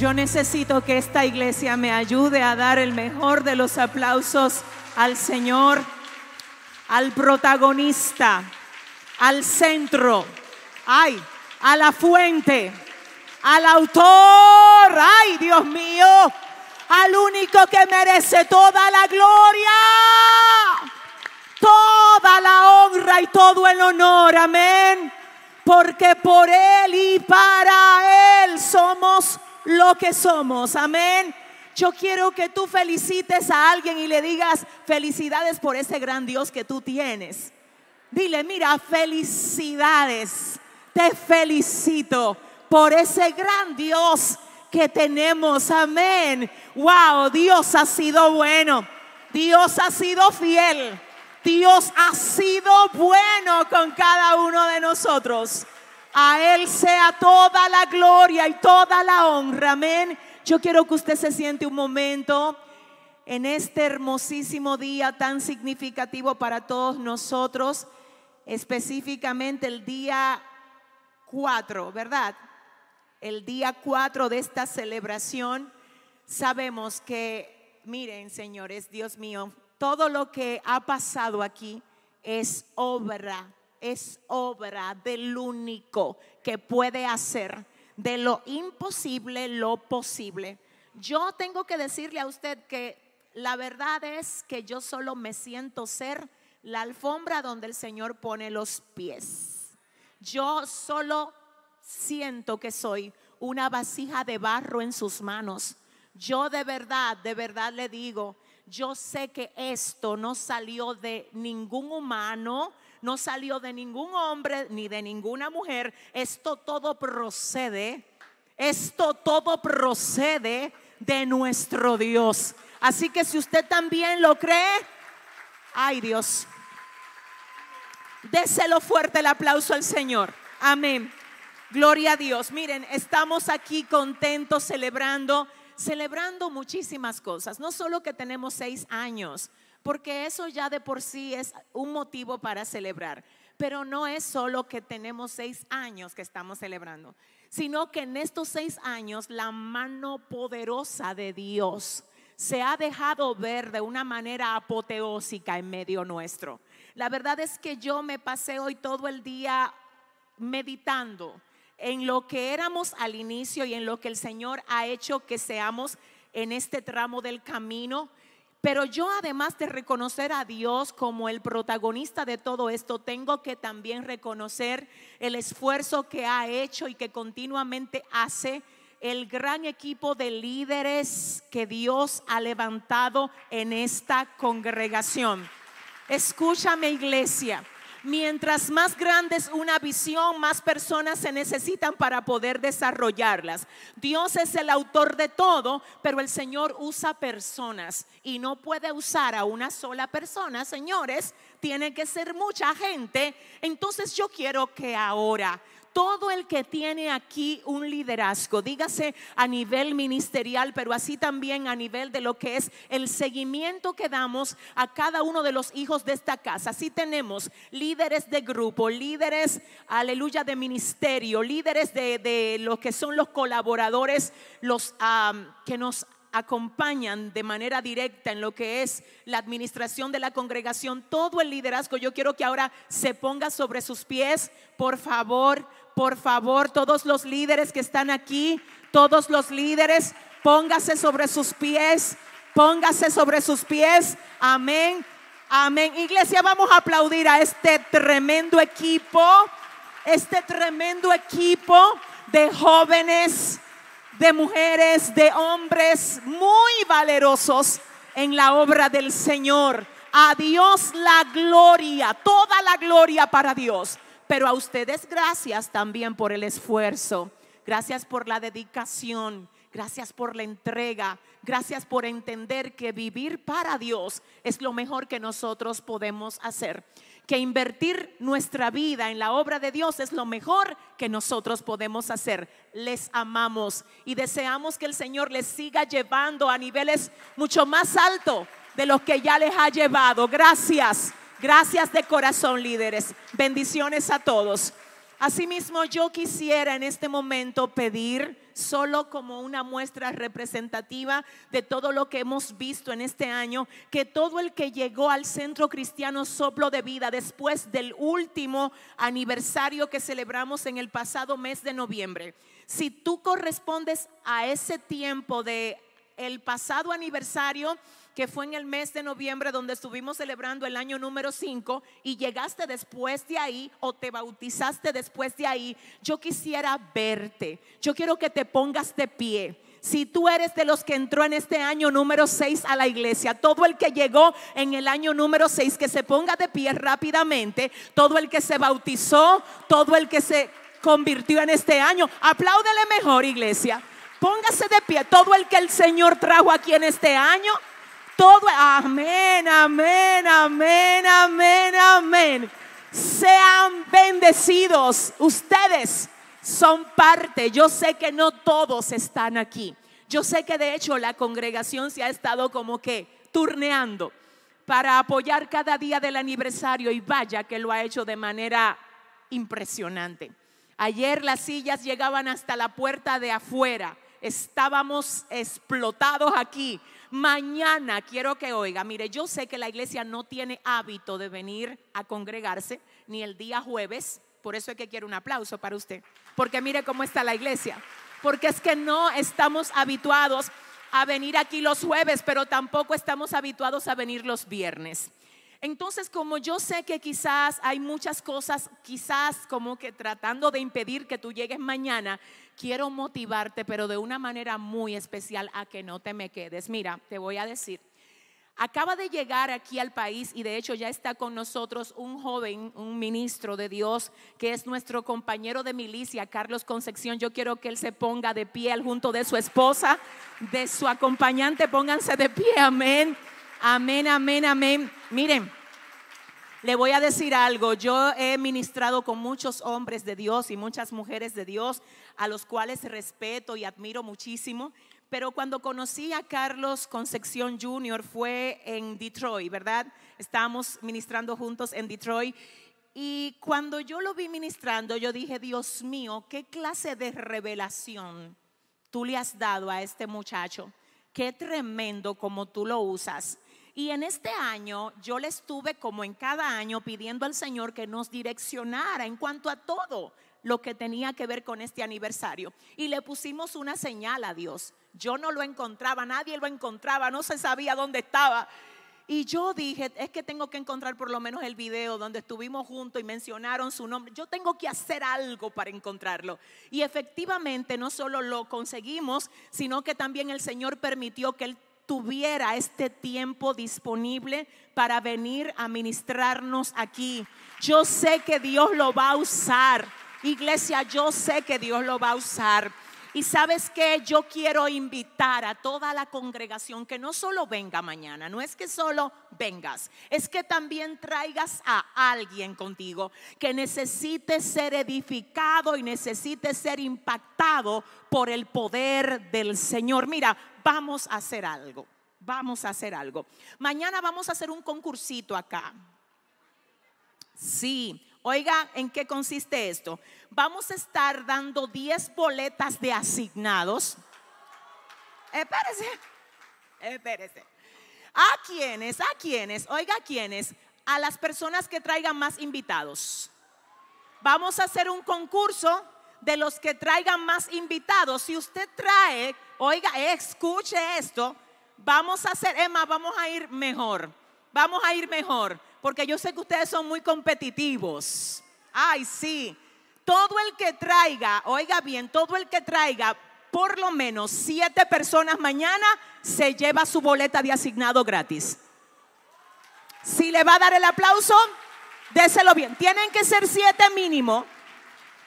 Yo necesito que esta iglesia me ayude a dar el mejor de los aplausos al Señor, al protagonista, al centro, ay, a la fuente, al autor, ay, Dios mío, al único que merece toda la gloria, toda la honra y todo el honor, amén. Porque por Él y para Él somos lo que somos. Amén. Yo quiero que tú felicites a alguien y le digas felicidades por ese gran Dios que tú tienes. Dile, mira, felicidades. Te felicito por ese gran Dios que tenemos. Amén. Wow, Dios ha sido bueno. Dios ha sido fiel. Dios ha sido bueno con cada uno de nosotros. A Él sea toda la gloria y toda la honra. Amén. Yo quiero que usted se siente un momento en este hermosísimo día tan significativo para todos nosotros, específicamente el día 4, ¿verdad? El día 4 de esta celebración. Sabemos que, miren, señores, Dios mío, todo lo que ha pasado aquí es obra es obra del único que puede hacer de lo imposible lo posible. Yo tengo que decirle a usted que la verdad es que yo solo me siento ser la alfombra donde el Señor pone los pies. Yo solo siento que soy una vasija de barro en sus manos. Yo de verdad, de verdad le digo, yo sé que esto no salió de ningún humano, no salió de ningún hombre ni de ninguna mujer. Esto todo procede, esto todo procede de nuestro Dios. Así que si usted también lo cree, ay Dios, déselo fuerte el aplauso al Señor. Amén. Gloria a Dios. Miren, estamos aquí contentos, celebrando, celebrando muchísimas cosas. No solo que tenemos seis años porque eso ya de por sí es un motivo para celebrar. Pero no es solo que tenemos seis años que estamos celebrando, sino que en estos seis años la mano poderosa de Dios se ha dejado ver de una manera apoteósica en medio nuestro. La verdad es que yo me pasé hoy todo el día meditando en lo que éramos al inicio y en lo que el Señor ha hecho que seamos en este tramo del camino pero yo además de reconocer a Dios como el protagonista de todo esto, tengo que también reconocer el esfuerzo que ha hecho y que continuamente hace el gran equipo de líderes que Dios ha levantado en esta congregación. Escúchame iglesia. Mientras más grande es una visión, más personas se necesitan para poder desarrollarlas. Dios es el autor de todo, pero el Señor usa personas y no puede usar a una sola persona, señores. Tiene que ser mucha gente. Entonces yo quiero que ahora todo el que tiene aquí un liderazgo, dígase a nivel ministerial, pero así también a nivel de lo que es el seguimiento que damos a cada uno de los hijos de esta casa. Así tenemos líderes de grupo, líderes, aleluya, de ministerio, líderes de, de lo que son los colaboradores, los que nos acompañan de manera directa en lo que es la administración de la congregación, todo el liderazgo. Yo quiero que ahora se ponga sobre sus pies, por favor por favor, todos los líderes que están aquí, todos los líderes, póngase sobre sus pies, póngase sobre sus pies. Amén. Amén. Iglesia, vamos a aplaudir a este tremendo equipo, este tremendo equipo de jóvenes, de mujeres, de hombres muy valerosos en la obra del Señor. A Dios la gloria, toda la gloria para Dios. Pero a ustedes gracias también por el esfuerzo, gracias por la dedicación, gracias por la entrega, gracias por entender que vivir para Dios es lo mejor que nosotros podemos hacer, que invertir nuestra vida en la obra de Dios es lo mejor que nosotros podemos hacer. Les amamos y deseamos que el Señor les siga llevando a niveles mucho más altos de los que ya les ha llevado. Gracias Gracias de corazón, líderes. Bendiciones a todos. Asimismo, yo quisiera en este momento pedir solo como una muestra representativa de todo lo que hemos visto en este año, que todo el que llegó al Centro Cristiano Soplo de Vida después del último aniversario que celebramos en el pasado mes de noviembre, si tú correspondes a ese tiempo de el pasado aniversario, que fue en el mes de noviembre donde estuvimos celebrando el año número 5 y llegaste después de ahí o te bautizaste después de ahí, yo quisiera verte. Yo quiero que te pongas de pie. Si tú eres de los que entró en este año número 6 a la iglesia, todo el que llegó en el año número 6, que se ponga de pie rápidamente, todo el que se bautizó, todo el que se convirtió en este año, apláudele mejor iglesia. Póngase de pie todo el que el Señor trajo aquí en este año. Todo, amén, amén, amén, amén, amén. Sean bendecidos. Ustedes son parte. Yo sé que no todos están aquí. Yo sé que de hecho la congregación se ha estado como que turneando para apoyar cada día del aniversario y vaya que lo ha hecho de manera impresionante. Ayer las sillas llegaban hasta la puerta de afuera. Estábamos explotados aquí Mañana quiero que oiga, mire, yo sé que la iglesia no tiene hábito de venir a congregarse ni el día jueves, por eso es que quiero un aplauso para usted, porque mire cómo está la iglesia, porque es que no estamos habituados a venir aquí los jueves, pero tampoco estamos habituados a venir los viernes. Entonces, como yo sé que quizás hay muchas cosas, quizás como que tratando de impedir que tú llegues mañana, quiero motivarte, pero de una manera muy especial a que no te me quedes. Mira, te voy a decir, acaba de llegar aquí al país y de hecho ya está con nosotros un joven, un ministro de Dios, que es nuestro compañero de milicia, Carlos Concepción. Yo quiero que él se ponga de pie junto de su esposa, de su acompañante, pónganse de pie, amén. Amén, amén, amén. Miren, le voy a decir algo. Yo he ministrado con muchos hombres de Dios y muchas mujeres de Dios, a los cuales respeto y admiro muchísimo. Pero cuando conocí a Carlos Concepción Jr. fue en Detroit, ¿verdad? Estábamos ministrando juntos en Detroit. Y cuando yo lo vi ministrando, yo dije, Dios mío, ¿qué clase de revelación tú le has dado a este muchacho? Qué tremendo como tú lo usas. Y en este año yo le estuve como en cada año pidiendo al Señor que nos direccionara en cuanto a todo lo que tenía que ver con este aniversario. Y le pusimos una señal a Dios. Yo no lo encontraba, nadie lo encontraba, no se sabía dónde estaba. Y yo dije, es que tengo que encontrar por lo menos el video donde estuvimos juntos y mencionaron su nombre. Yo tengo que hacer algo para encontrarlo. Y efectivamente no solo lo conseguimos, sino que también el Señor permitió que él tuviera este tiempo disponible para venir a ministrarnos aquí. Yo sé que Dios lo va a usar. Iglesia, yo sé que Dios lo va a usar. Y sabes que yo quiero invitar a toda la congregación que no solo venga mañana, no es que solo vengas, es que también traigas a alguien contigo que necesite ser edificado y necesite ser impactado por el poder del Señor. Mira, vamos a hacer algo, vamos a hacer algo. Mañana vamos a hacer un concursito acá. Sí, Oiga, ¿en qué consiste esto? Vamos a estar dando 10 boletas de asignados. Espérese, espérese. ¿A quiénes? ¿A quiénes? Oiga, ¿a quiénes? A las personas que traigan más invitados. Vamos a hacer un concurso de los que traigan más invitados. Si usted trae, oiga, escuche esto. Vamos a hacer, Emma, vamos a ir mejor. Vamos a ir mejor porque yo sé que ustedes son muy competitivos. Ay, sí. Todo el que traiga, oiga bien, todo el que traiga por lo menos siete personas mañana se lleva su boleta de asignado gratis. Si le va a dar el aplauso, déselo bien. Tienen que ser siete mínimo.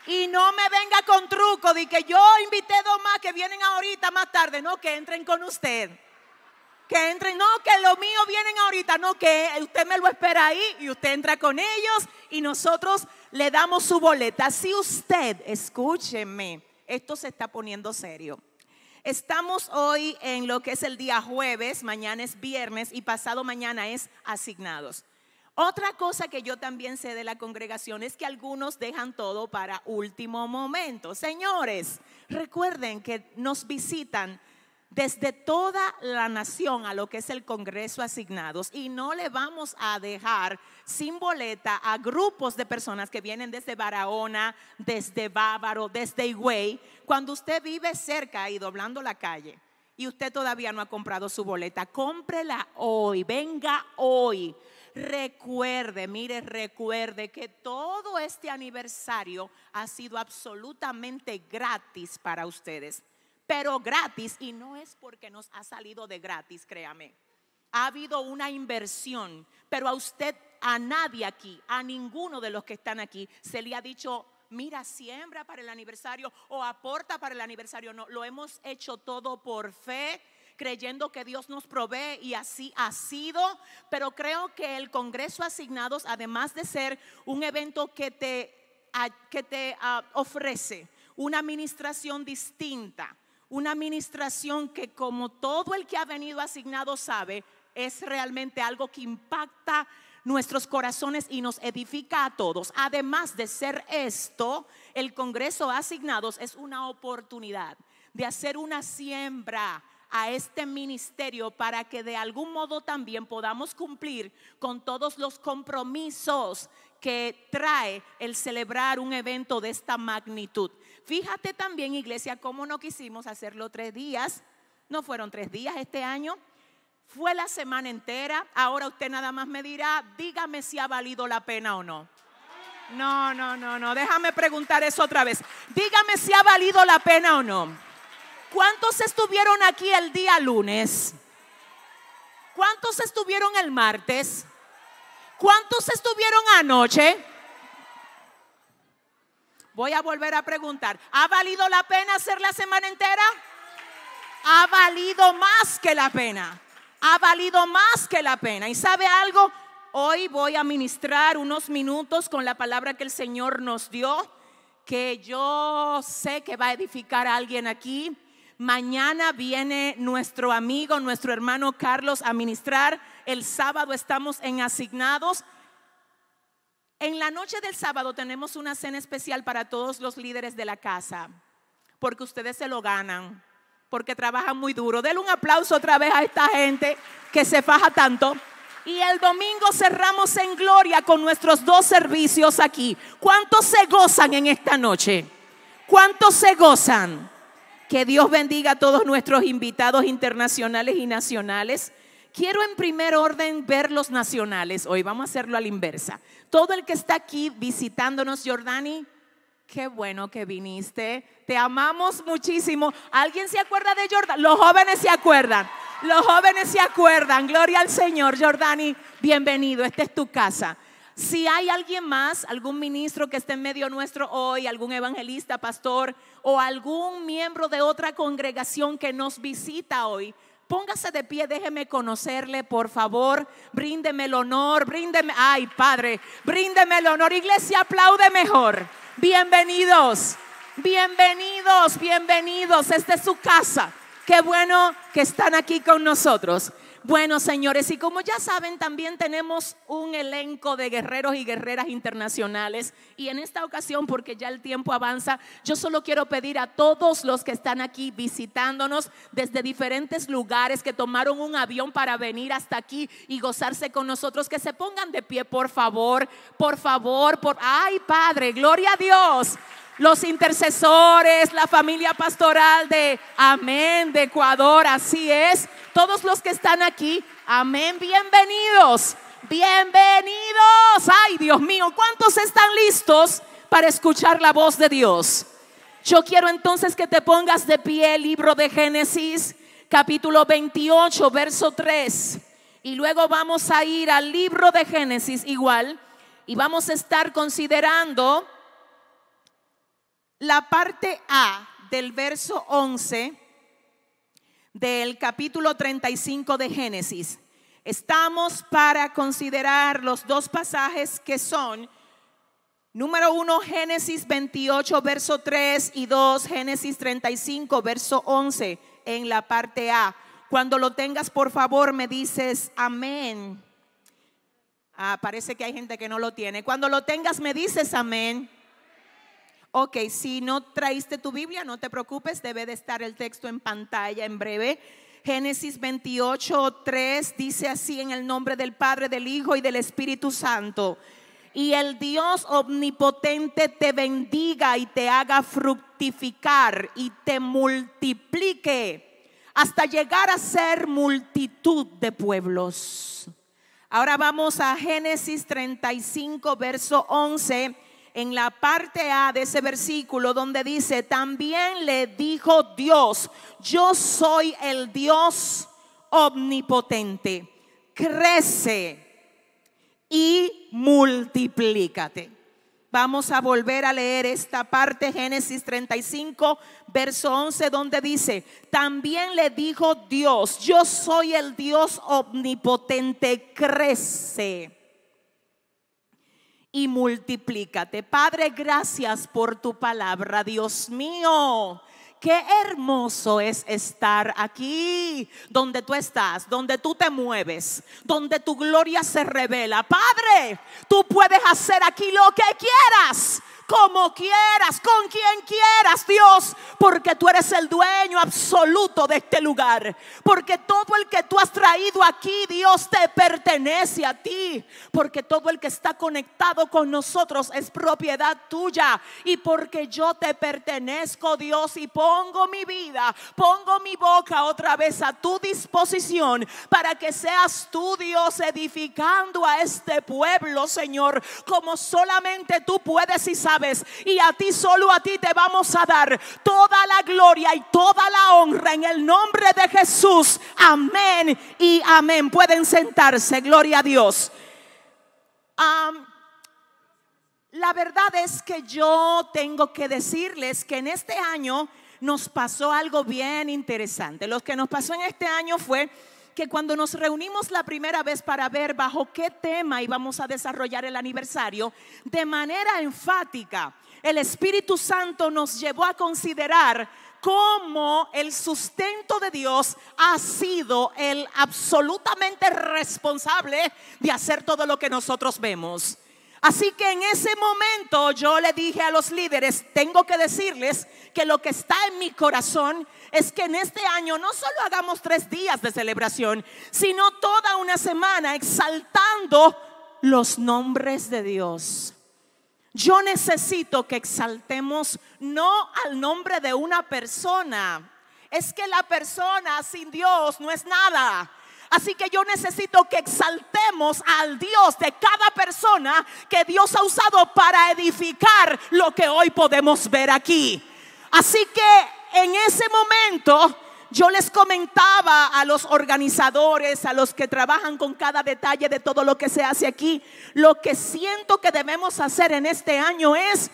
Y no me venga con truco de que yo invité dos más que vienen ahorita más tarde. No, que entren con usted que entren, no, que lo mío vienen ahorita, no, que usted me lo espera ahí y usted entra con ellos y nosotros le damos su boleta. Si usted, escúcheme, esto se está poniendo serio. Estamos hoy en lo que es el día jueves, mañana es viernes y pasado mañana es asignados. Otra cosa que yo también sé de la congregación es que algunos dejan todo para último momento. Señores, recuerden que nos visitan desde toda la nación a lo que es el Congreso asignados y no le vamos a dejar sin boleta a grupos de personas que vienen desde Barahona, desde Bávaro, desde Higüey, cuando usted vive cerca y doblando la calle y usted todavía no ha comprado su boleta, cómprela hoy, venga hoy. Recuerde, mire, recuerde que todo este aniversario ha sido absolutamente gratis para ustedes pero gratis y no es porque nos ha salido de gratis, créame. Ha habido una inversión, pero a usted, a nadie aquí, a ninguno de los que están aquí, se le ha dicho, mira, siembra para el aniversario o aporta para el aniversario. No, lo hemos hecho todo por fe, creyendo que Dios nos provee y así ha sido, pero creo que el Congreso Asignados, además de ser un evento que te, que te ah, ofrece una administración distinta, una administración que como todo el que ha venido asignado sabe, es realmente algo que impacta nuestros corazones y nos edifica a todos. Además de ser esto, el Congreso Asignados es una oportunidad de hacer una siembra a este ministerio para que de algún modo también podamos cumplir con todos los compromisos que trae el celebrar un evento de esta magnitud. Fíjate también, iglesia, cómo no quisimos hacerlo tres días. No fueron tres días este año. Fue la semana entera. Ahora usted nada más me dirá, dígame si ha valido la pena o no. No, no, no, no. Déjame preguntar eso otra vez. Dígame si ha valido la pena o no. ¿Cuántos estuvieron aquí el día lunes? ¿Cuántos estuvieron el martes? ¿Cuántos estuvieron anoche? Voy a volver a preguntar, ¿ha valido la pena hacer la semana entera? Ha valido más que la pena. Ha valido más que la pena. ¿Y sabe algo? Hoy voy a ministrar unos minutos con la palabra que el Señor nos dio, que yo sé que va a edificar a alguien aquí. Mañana viene nuestro amigo, nuestro hermano Carlos a ministrar. El sábado estamos en asignados. En la noche del sábado tenemos una cena especial para todos los líderes de la casa, porque ustedes se lo ganan, porque trabajan muy duro. Denle un aplauso otra vez a esta gente que se faja tanto. Y el domingo cerramos en gloria con nuestros dos servicios aquí. ¿Cuántos se gozan en esta noche? ¿Cuántos se gozan? Que Dios bendiga a todos nuestros invitados internacionales y nacionales. Quiero en primer orden ver los nacionales hoy. Vamos a hacerlo a la inversa. Todo el que está aquí visitándonos, Jordani, qué bueno que viniste. Te amamos muchísimo. ¿Alguien se acuerda de Jordani? Los jóvenes se acuerdan. Los jóvenes se acuerdan. Gloria al Señor. Jordani, bienvenido. Esta es tu casa. Si hay alguien más, algún ministro que esté en medio nuestro hoy, algún evangelista, pastor o algún miembro de otra congregación que nos visita hoy, Póngase de pie, déjeme conocerle, por favor. Bríndeme el honor, bríndeme, ay Padre, bríndeme el honor. Iglesia, aplaude mejor. Bienvenidos, bienvenidos, bienvenidos. Esta es su casa. Qué bueno que están aquí con nosotros. Bueno, señores, y como ya saben, también tenemos un elenco de guerreros y guerreras internacionales. Y en esta ocasión, porque ya el tiempo avanza, yo solo quiero pedir a todos los que están aquí visitándonos desde diferentes lugares, que tomaron un avión para venir hasta aquí y gozarse con nosotros, que se pongan de pie, por favor, por favor, por... ¡Ay, Padre! ¡Gloria a Dios! los intercesores, la familia pastoral de Amén, de Ecuador, así es. Todos los que están aquí, amén, bienvenidos, bienvenidos. Ay, Dios mío, ¿cuántos están listos para escuchar la voz de Dios? Yo quiero entonces que te pongas de pie el libro de Génesis, capítulo 28, verso 3. Y luego vamos a ir al libro de Génesis igual y vamos a estar considerando la parte A del verso 11 del capítulo 35 de Génesis. Estamos para considerar los dos pasajes que son, número 1, Génesis 28, verso 3 y 2, Génesis 35, verso 11, en la parte A. Cuando lo tengas, por favor, me dices amén. Ah, parece que hay gente que no lo tiene. Cuando lo tengas, me dices amén. Ok, si no traíste tu Biblia, no te preocupes, debe de estar el texto en pantalla en breve. Génesis 28, 3 dice así en el nombre del Padre, del Hijo y del Espíritu Santo. Y el Dios omnipotente te bendiga y te haga fructificar y te multiplique hasta llegar a ser multitud de pueblos. Ahora vamos a Génesis 35, verso 11 en la parte A de ese versículo donde dice, también le dijo Dios, yo soy el Dios omnipotente, crece y multiplícate. Vamos a volver a leer esta parte, Génesis 35, verso 11, donde dice, también le dijo Dios, yo soy el Dios omnipotente, crece y multiplícate. Padre, gracias por tu palabra, Dios mío. Qué hermoso es estar aquí, donde tú estás, donde tú te mueves, donde tu gloria se revela. Padre, tú puedes hacer aquí lo que quieras como quieras, con quien quieras, Dios, porque tú eres el dueño absoluto de este lugar. Porque todo el que tú has traído aquí, Dios, te pertenece a ti. Porque todo el que está conectado con nosotros es propiedad tuya. Y porque yo te pertenezco, Dios, y pongo mi vida, pongo mi boca otra vez a tu disposición para que seas tú, Dios, edificando a este pueblo, Señor, como solamente tú puedes y sabes y a ti solo a ti te vamos a dar toda la gloria y toda la honra en el nombre de Jesús. Amén y amén. Pueden sentarse, gloria a Dios. la verdad es que yo tengo que decirles que en este año nos pasó algo bien interesante. Lo que nos pasó en este año fue que cuando nos reunimos la primera vez para ver bajo qué tema íbamos a desarrollar el aniversario, de manera enfática, el Espíritu Santo nos llevó a considerar cómo el sustento de Dios ha sido el absolutamente responsable de hacer todo lo que nosotros vemos. Así que en ese momento yo le dije a los líderes, tengo que decirles que lo que está en mi corazón es que en este año no solo hagamos tres días de celebración, sino toda una semana exaltando los nombres de Dios. Yo necesito que exaltemos no al nombre de una persona. Es que la persona sin Dios no es nada. Así que yo necesito que exaltemos al Dios de cada persona que Dios ha usado para edificar lo que hoy podemos ver aquí. Así que en ese momento yo les comentaba a los organizadores, a los que trabajan con cada detalle de todo lo que se hace aquí, lo que siento que debemos hacer en este año es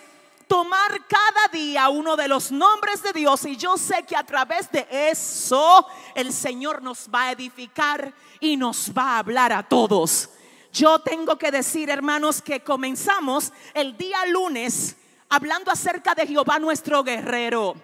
tomar cada día uno de los nombres de Dios y yo sé que a través de eso el Señor nos va a edificar y nos va a hablar a todos. Yo tengo que decir, hermanos, que comenzamos el día lunes hablando acerca de Jehová nuestro guerrero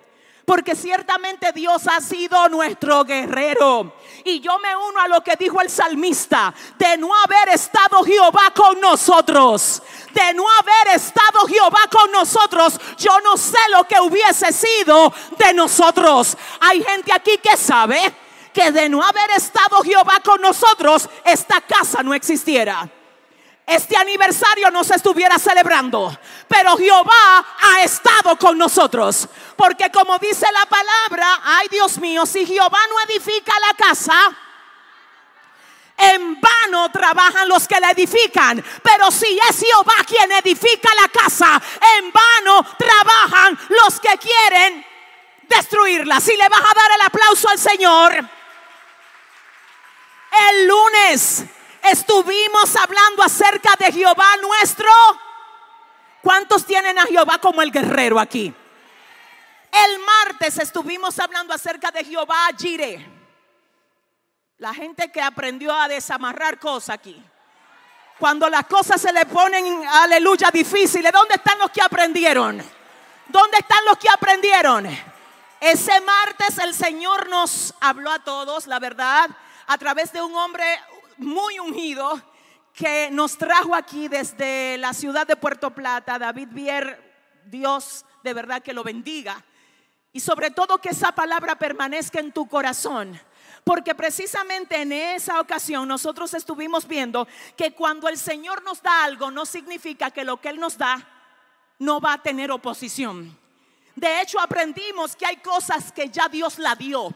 porque ciertamente Dios ha sido nuestro guerrero. Y yo me uno a lo que dijo el salmista, de no haber estado Jehová con nosotros, de no haber estado Jehová con nosotros, yo no sé lo que hubiese sido de nosotros. Hay gente aquí que sabe que de no haber estado Jehová con nosotros, esta casa no existiera este aniversario no se estuviera celebrando. Pero Jehová ha estado con nosotros. Porque como dice la palabra, ay Dios mío, si Jehová no edifica la casa, en vano trabajan los que la edifican. Pero si es Jehová quien edifica la casa, en vano trabajan los que quieren destruirla. Si le vas a dar el aplauso al Señor. El lunes Estuvimos hablando acerca de Jehová nuestro. ¿Cuántos tienen a Jehová como el guerrero aquí? El martes estuvimos hablando acerca de Jehová Jireh. La gente que aprendió a desamarrar cosas aquí. Cuando las cosas se le ponen, aleluya, difíciles, ¿dónde están los que aprendieron? ¿Dónde están los que aprendieron? Ese martes el Señor nos habló a todos, la verdad, a través de un hombre, muy ungido que nos trajo aquí desde la ciudad de Puerto Plata, David Bier, Dios de verdad que lo bendiga. Y sobre todo que esa palabra permanezca en tu corazón. Porque precisamente en esa ocasión nosotros estuvimos viendo que cuando el Señor nos da algo no significa que lo que Él nos da no va a tener oposición. De hecho aprendimos que hay cosas que ya Dios la dio,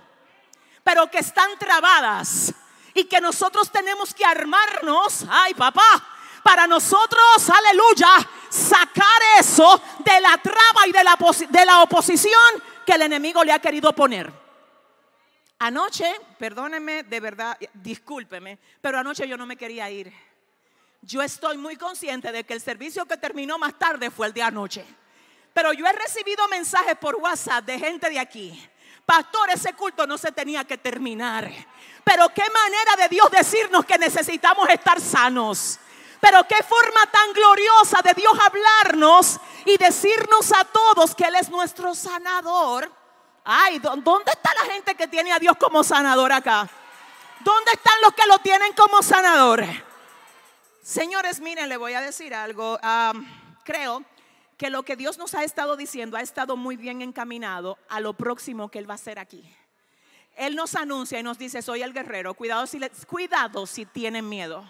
pero que están trabadas y que nosotros tenemos que armarnos, ay papá, para nosotros, aleluya, sacar eso de la traba y de la, de la oposición que el enemigo le ha querido poner. Anoche, perdónenme, de verdad, discúlpeme, pero anoche yo no me quería ir. Yo estoy muy consciente de que el servicio que terminó más tarde fue el de anoche. Pero yo he recibido mensajes por WhatsApp de gente de aquí Pastor, ese culto no se tenía que terminar. Pero qué manera de Dios decirnos que necesitamos estar sanos. Pero qué forma tan gloriosa de Dios hablarnos y decirnos a todos que Él es nuestro sanador. Ay, ¿dónde está la gente que tiene a Dios como sanador acá? ¿Dónde están los que lo tienen como sanador? Señores, miren, le voy a decir algo. Ah, creo que lo que Dios nos ha estado diciendo ha estado muy bien encaminado a lo próximo que Él va a hacer aquí. Él nos anuncia y nos dice, soy el guerrero, cuidado si, les. cuidado si tienen miedo,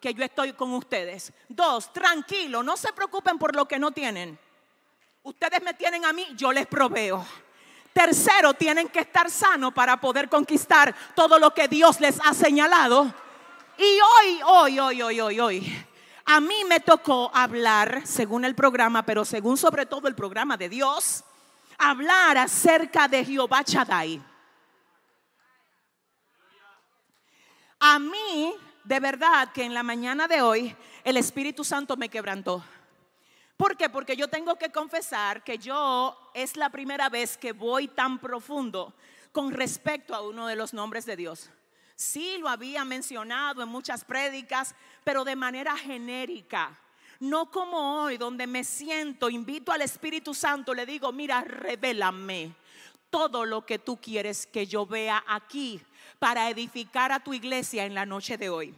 que yo estoy con ustedes. Dos, tranquilo, no se preocupen por lo que no tienen. Ustedes me tienen a mí, yo les proveo. Tercero, tienen que estar sanos para poder conquistar todo lo que Dios les ha señalado. Y hoy, hoy, hoy, hoy, hoy, hoy, a mí me tocó hablar, según el programa, pero según sobre todo el programa de Dios, hablar acerca de Jehová Chadai. A mí, de verdad, que en la mañana de hoy el Espíritu Santo me quebrantó. ¿Por qué? Porque yo tengo que confesar que yo es la primera vez que voy tan profundo con respecto a uno de los nombres de Dios. Sí lo había mencionado en muchas prédicas, pero de manera genérica. No como hoy, donde me siento, invito al Espíritu Santo, le digo, mira, revélame todo lo que tú quieres que yo vea aquí para edificar a tu iglesia en la noche de hoy.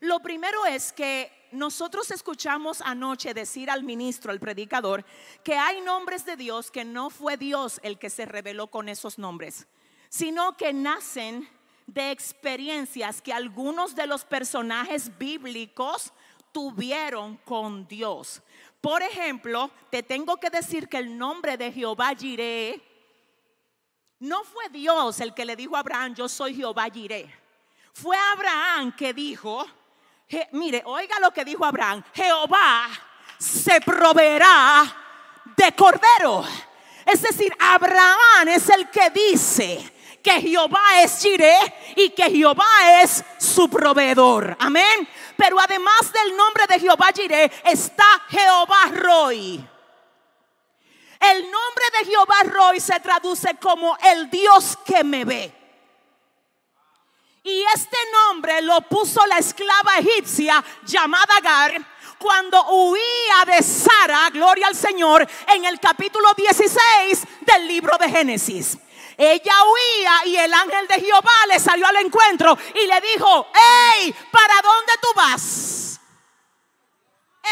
Lo primero es que nosotros escuchamos anoche decir al ministro, al predicador, que hay nombres de Dios que no fue Dios el que se reveló con esos nombres, sino que nacen de experiencias que algunos de los personajes bíblicos tuvieron con Dios. Por ejemplo, te tengo que decir que el nombre de Jehová Jiré no fue Dios el que le dijo a Abraham, yo soy Jehová Jiré Fue Abraham que dijo, mire, oiga lo que dijo Abraham, Jehová se proveerá de cordero. Es decir, Abraham es el que dice, que Jehová es Jiré y que Jehová es su proveedor. Amén. Pero además del nombre de Jehová Jiré está Jehová Roy. El nombre de Jehová Roy se traduce como el Dios que me ve. Y este nombre lo puso la esclava egipcia llamada Gar cuando huía de Sara, gloria al Señor, en el capítulo 16 del libro de Génesis. Ella huía y el ángel de Jehová le salió al encuentro y le dijo, hey, ¿para dónde tú vas?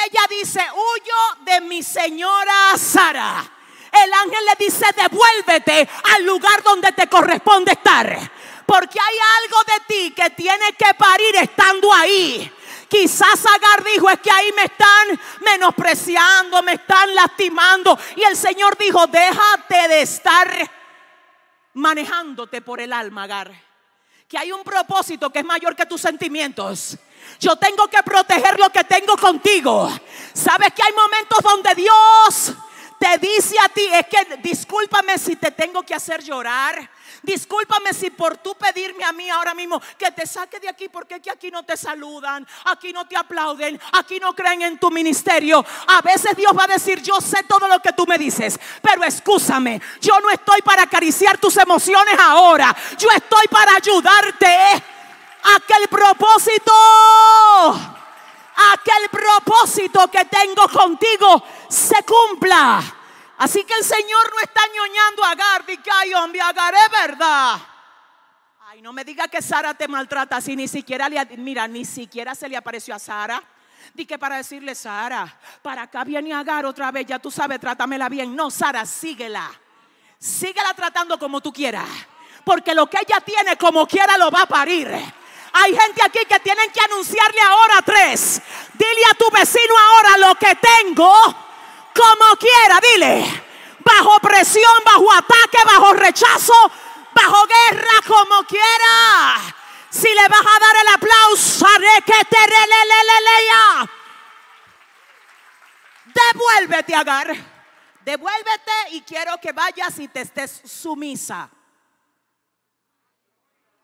Ella dice, huyo de mi señora Sara. El ángel le dice, devuélvete al lugar donde te corresponde estar. Porque hay algo de ti que tiene que parir estando ahí. Quizás Agar dijo, es que ahí me están menospreciando, me están lastimando. Y el Señor dijo, déjate de estar manejándote por el alma, Agar. Que hay un propósito que es mayor que tus sentimientos. Yo tengo que proteger lo que tengo contigo. Sabes que hay momentos donde Dios te dice a ti, es que discúlpame si te tengo que hacer llorar. Discúlpame si por tú pedirme a mí ahora mismo que te saque de aquí, porque es aquí no te saludan, aquí no te aplauden, aquí no creen en tu ministerio. A veces Dios va a decir, yo sé todo lo que tú me dices, pero escúchame, yo no estoy para acariciar tus emociones ahora, yo estoy para ayudarte a que el propósito Aquel propósito que tengo contigo se cumpla. Así que el Señor no está ñoñando a Agar, hombre, Agar es verdad. Ay, no me diga que Sara te maltrata si ni siquiera le, mira, ni siquiera se le apareció a Sara. Di que para decirle, Sara, para acá viene Agar otra vez, ya tú sabes, trátamela bien. No, Sara, síguela. Síguela tratando como tú quieras. Porque lo que ella tiene, como quiera, lo va a parir. Hay gente aquí que tienen que anunciarle ahora tres. Dile a tu vecino ahora lo que tengo, como quiera, dile. Bajo presión, bajo ataque, bajo rechazo, bajo guerra, como quiera. Si le vas a dar el aplauso, haré que te releleleleya. Devuélvete, Agar. Devuélvete y quiero que vayas y te estés sumisa.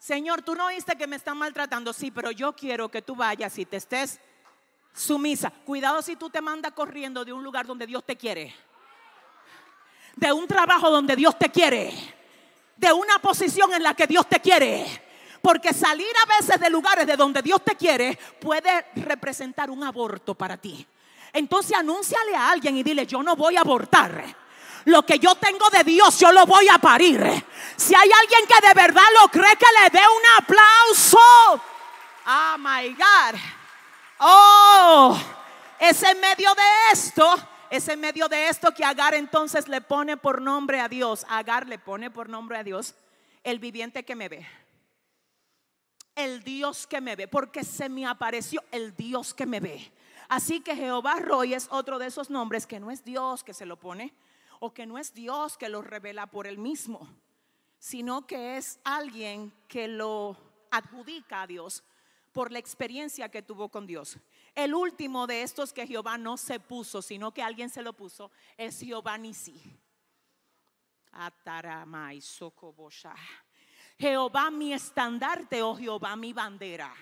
Señor, tú no oíste que me están maltratando, sí, pero yo quiero que tú vayas y te estés sumisa. Cuidado si tú te mandas corriendo de un lugar donde Dios te quiere, de un trabajo donde Dios te quiere, de una posición en la que Dios te quiere. Porque salir a veces de lugares de donde Dios te quiere puede representar un aborto para ti. Entonces anúnciale a alguien y dile, yo no voy a abortar. Lo que yo tengo de Dios, yo lo voy a parir. Si hay alguien que de verdad lo cree, que le dé un aplauso. Ah my God. Oh, es en medio de esto. Es en medio de esto que Agar entonces le pone por nombre a Dios. Agar le pone por nombre a Dios el viviente que me ve. El Dios que me ve. Porque se me apareció el Dios que me ve. Así que Jehová Roy es otro de esos nombres que no es Dios que se lo pone, o que no es Dios que lo revela por él mismo, sino que es alguien que lo adjudica a Dios por la experiencia que tuvo con Dios. El último de estos que Jehová no se puso, sino que alguien se lo puso, es Jehová Nisi. Jehová mi estandarte o oh Jehová mi bandera.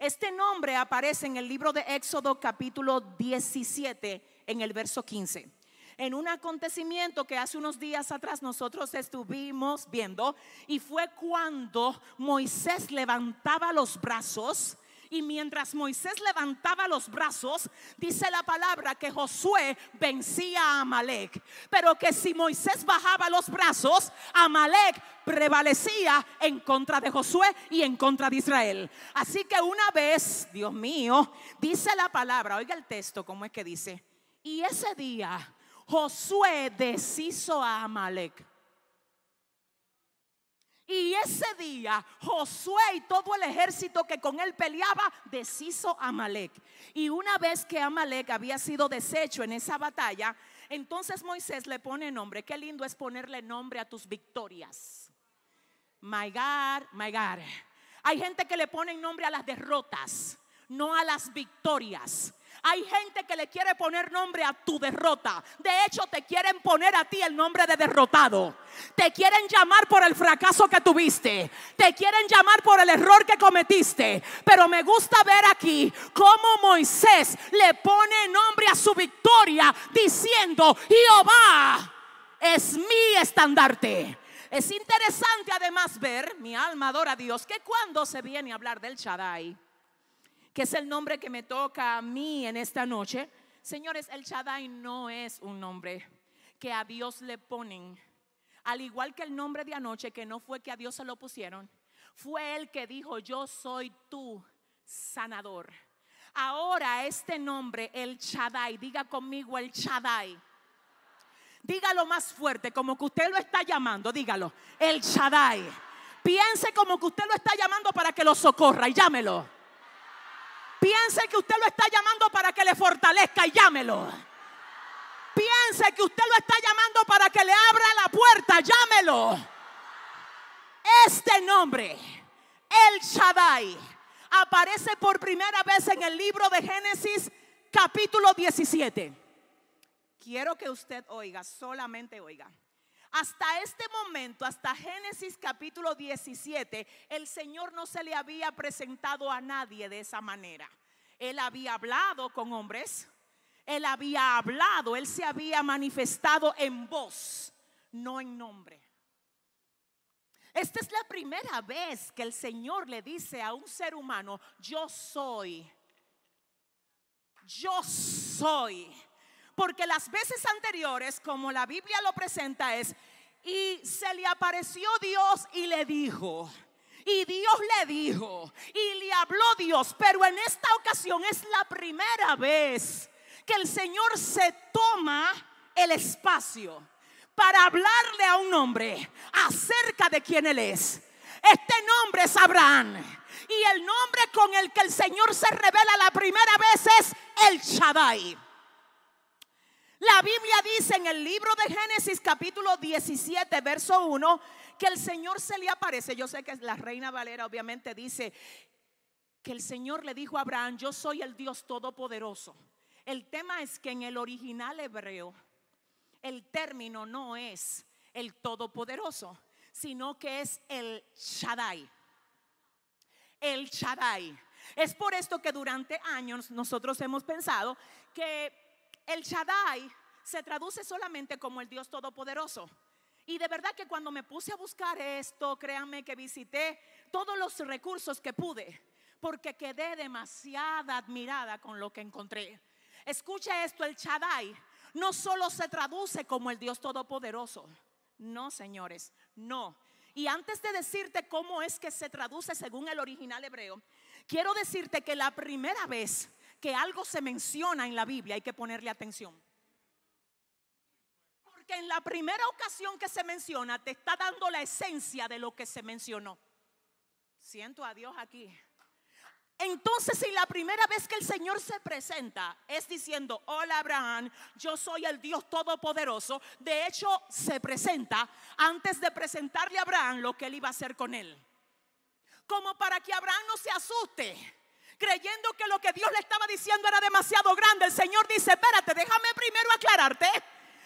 Este nombre aparece en el libro de Éxodo capítulo 17 en el verso 15 en un acontecimiento que hace unos días atrás nosotros estuvimos viendo y fue cuando Moisés levantaba los brazos. Y mientras Moisés levantaba los brazos, dice la palabra que Josué vencía a Amalek. Pero que si Moisés bajaba los brazos, Amalek prevalecía en contra de Josué y en contra de Israel. Así que una vez, Dios mío, dice la palabra, oiga el texto, ¿cómo es que dice? Y ese día Josué deshizo a Amalek. Y ese día Josué y todo el ejército que con él peleaba deshizo a Amalek. Y una vez que Amalek había sido deshecho en esa batalla, entonces Moisés le pone nombre. Qué lindo es ponerle nombre a tus victorias. My God, my Hay gente que le pone nombre a las derrotas, no a las victorias. Hay gente que le quiere poner nombre a tu derrota. De hecho, te quieren poner a ti el nombre de derrotado. Te quieren llamar por el fracaso que tuviste. Te quieren llamar por el error que cometiste. Pero me gusta ver aquí cómo Moisés le pone nombre a su victoria diciendo, Jehová es mi estandarte. Es interesante además ver, mi alma adora a Dios, que cuando se viene a hablar del Shaddai, que es el nombre que me toca a mí en esta noche. Señores, el Shaddai no es un nombre que a Dios le ponen. Al igual que el nombre de anoche, que no fue que a Dios se lo pusieron, fue el que dijo, yo soy tu sanador. Ahora este nombre, el Shaddai, diga conmigo el Shaddai. Dígalo más fuerte, como que usted lo está llamando, dígalo, el Shaddai. Piense como que usted lo está llamando para que lo socorra y llámelo. Piense que usted lo está llamando para que le fortalezca y llámelo. Piense que usted lo está llamando para que le abra la puerta, llámelo. Este nombre, El Shaddai, aparece por primera vez en el libro de Génesis capítulo 17. Quiero que usted oiga, solamente oiga. Hasta este momento, hasta Génesis capítulo 17, el Señor no se le había presentado a nadie de esa manera. Él había hablado con hombres, él había hablado, él se había manifestado en voz, no en nombre. Esta es la primera vez que el Señor le dice a un ser humano, yo soy, yo soy porque las veces anteriores, como la Biblia lo presenta, es, y se le apareció Dios y le dijo, y Dios le dijo, y le habló Dios, pero en esta ocasión es la primera vez que el Señor se toma el espacio para hablarle a un hombre acerca de quién Él es. Este nombre es Abraham. Y el nombre con el que el Señor se revela la primera vez es el Shaddai. La Biblia dice en el libro de Génesis capítulo 17, verso 1, que el Señor se le aparece. Yo sé que la reina Valera obviamente dice que el Señor le dijo a Abraham, yo soy el Dios todopoderoso. El tema es que en el original hebreo el término no es el todopoderoso, sino que es el Shaddai. El Shaddai. Es por esto que durante años nosotros hemos pensado que el Shaddai se traduce solamente como el Dios Todopoderoso. Y de verdad que cuando me puse a buscar esto, créanme que visité todos los recursos que pude, porque quedé demasiado admirada con lo que encontré. Escucha esto, el Shaddai no solo se traduce como el Dios Todopoderoso. No, señores, no. Y antes de decirte cómo es que se traduce según el original hebreo, quiero decirte que la primera vez que algo se menciona en la Biblia hay que ponerle atención. Porque en la primera ocasión que se menciona te está dando la esencia de lo que se mencionó. Siento a Dios aquí. Entonces, si la primera vez que el Señor se presenta es diciendo, hola Abraham, yo soy el Dios Todopoderoso, de hecho se presenta antes de presentarle a Abraham lo que él iba a hacer con él. Como para que Abraham no se asuste creyendo que lo que Dios le estaba diciendo era demasiado grande, el Señor dice, espérate, déjame primero aclararte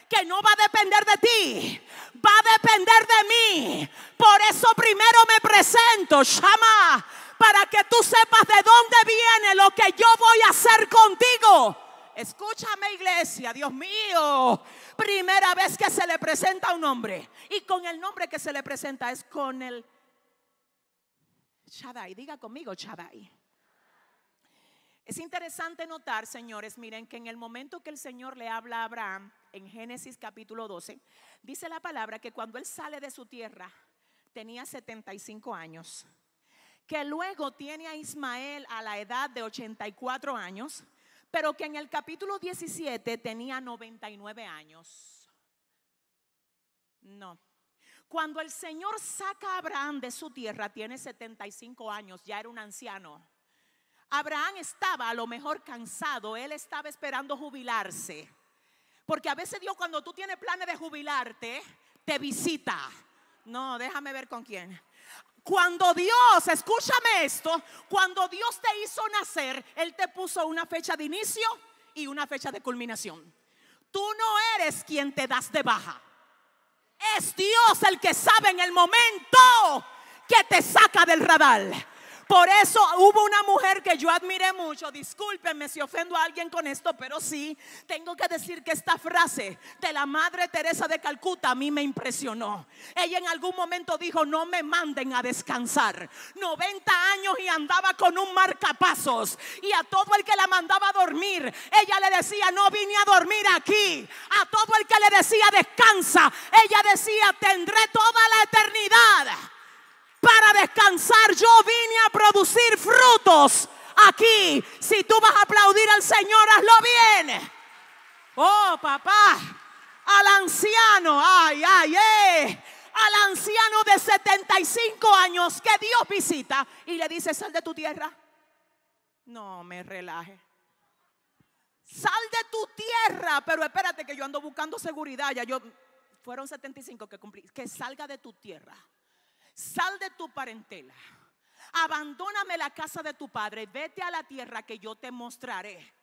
que no va a depender de ti, va a depender de mí. Por eso primero me presento, Shama, para que tú sepas de dónde viene lo que yo voy a hacer contigo. Escúchame iglesia, Dios mío. Primera vez que se le presenta a un hombre. Y con el nombre que se le presenta es con el shadai Diga conmigo, shadai es interesante notar, señores, miren que en el momento que el Señor le habla a Abraham, en Génesis capítulo 12, dice la palabra que cuando él sale de su tierra tenía 75 años, que luego tiene a Ismael a la edad de 84 años, pero que en el capítulo 17 tenía 99 años. No. Cuando el Señor saca a Abraham de su tierra, tiene 75 años, ya era un anciano. Abraham estaba a lo mejor cansado, él estaba esperando jubilarse. Porque a veces Dios cuando tú tienes planes de jubilarte, te visita. No, déjame ver con quién. Cuando Dios, escúchame esto, cuando Dios te hizo nacer, Él te puso una fecha de inicio y una fecha de culminación. Tú no eres quien te das de baja. Es Dios el que sabe en el momento que te saca del radar. Por eso hubo una mujer que yo admiré mucho. Discúlpenme si ofendo a alguien con esto, pero sí, tengo que decir que esta frase de la Madre Teresa de Calcuta a mí me impresionó. Ella en algún momento dijo, no me manden a descansar. 90 años y andaba con un marcapasos. Y a todo el que la mandaba a dormir, ella le decía, no vine a dormir aquí. A todo el que le decía, descansa, ella decía, tendré toda la eternidad para descansar. Yo vine a producir frutos aquí. Si tú vas a aplaudir al Señor, hazlo bien. Oh, papá, al anciano, ay, ay, ay, eh. Al anciano de 75 años que Dios visita y le dice, sal de tu tierra. No me relaje. Sal de tu tierra, pero espérate que yo ando buscando seguridad. Ya yo fueron 75 que cumplí. Que salga de tu tierra sal de tu parentela, abandóname la casa de tu padre, vete a la tierra que yo te mostraré.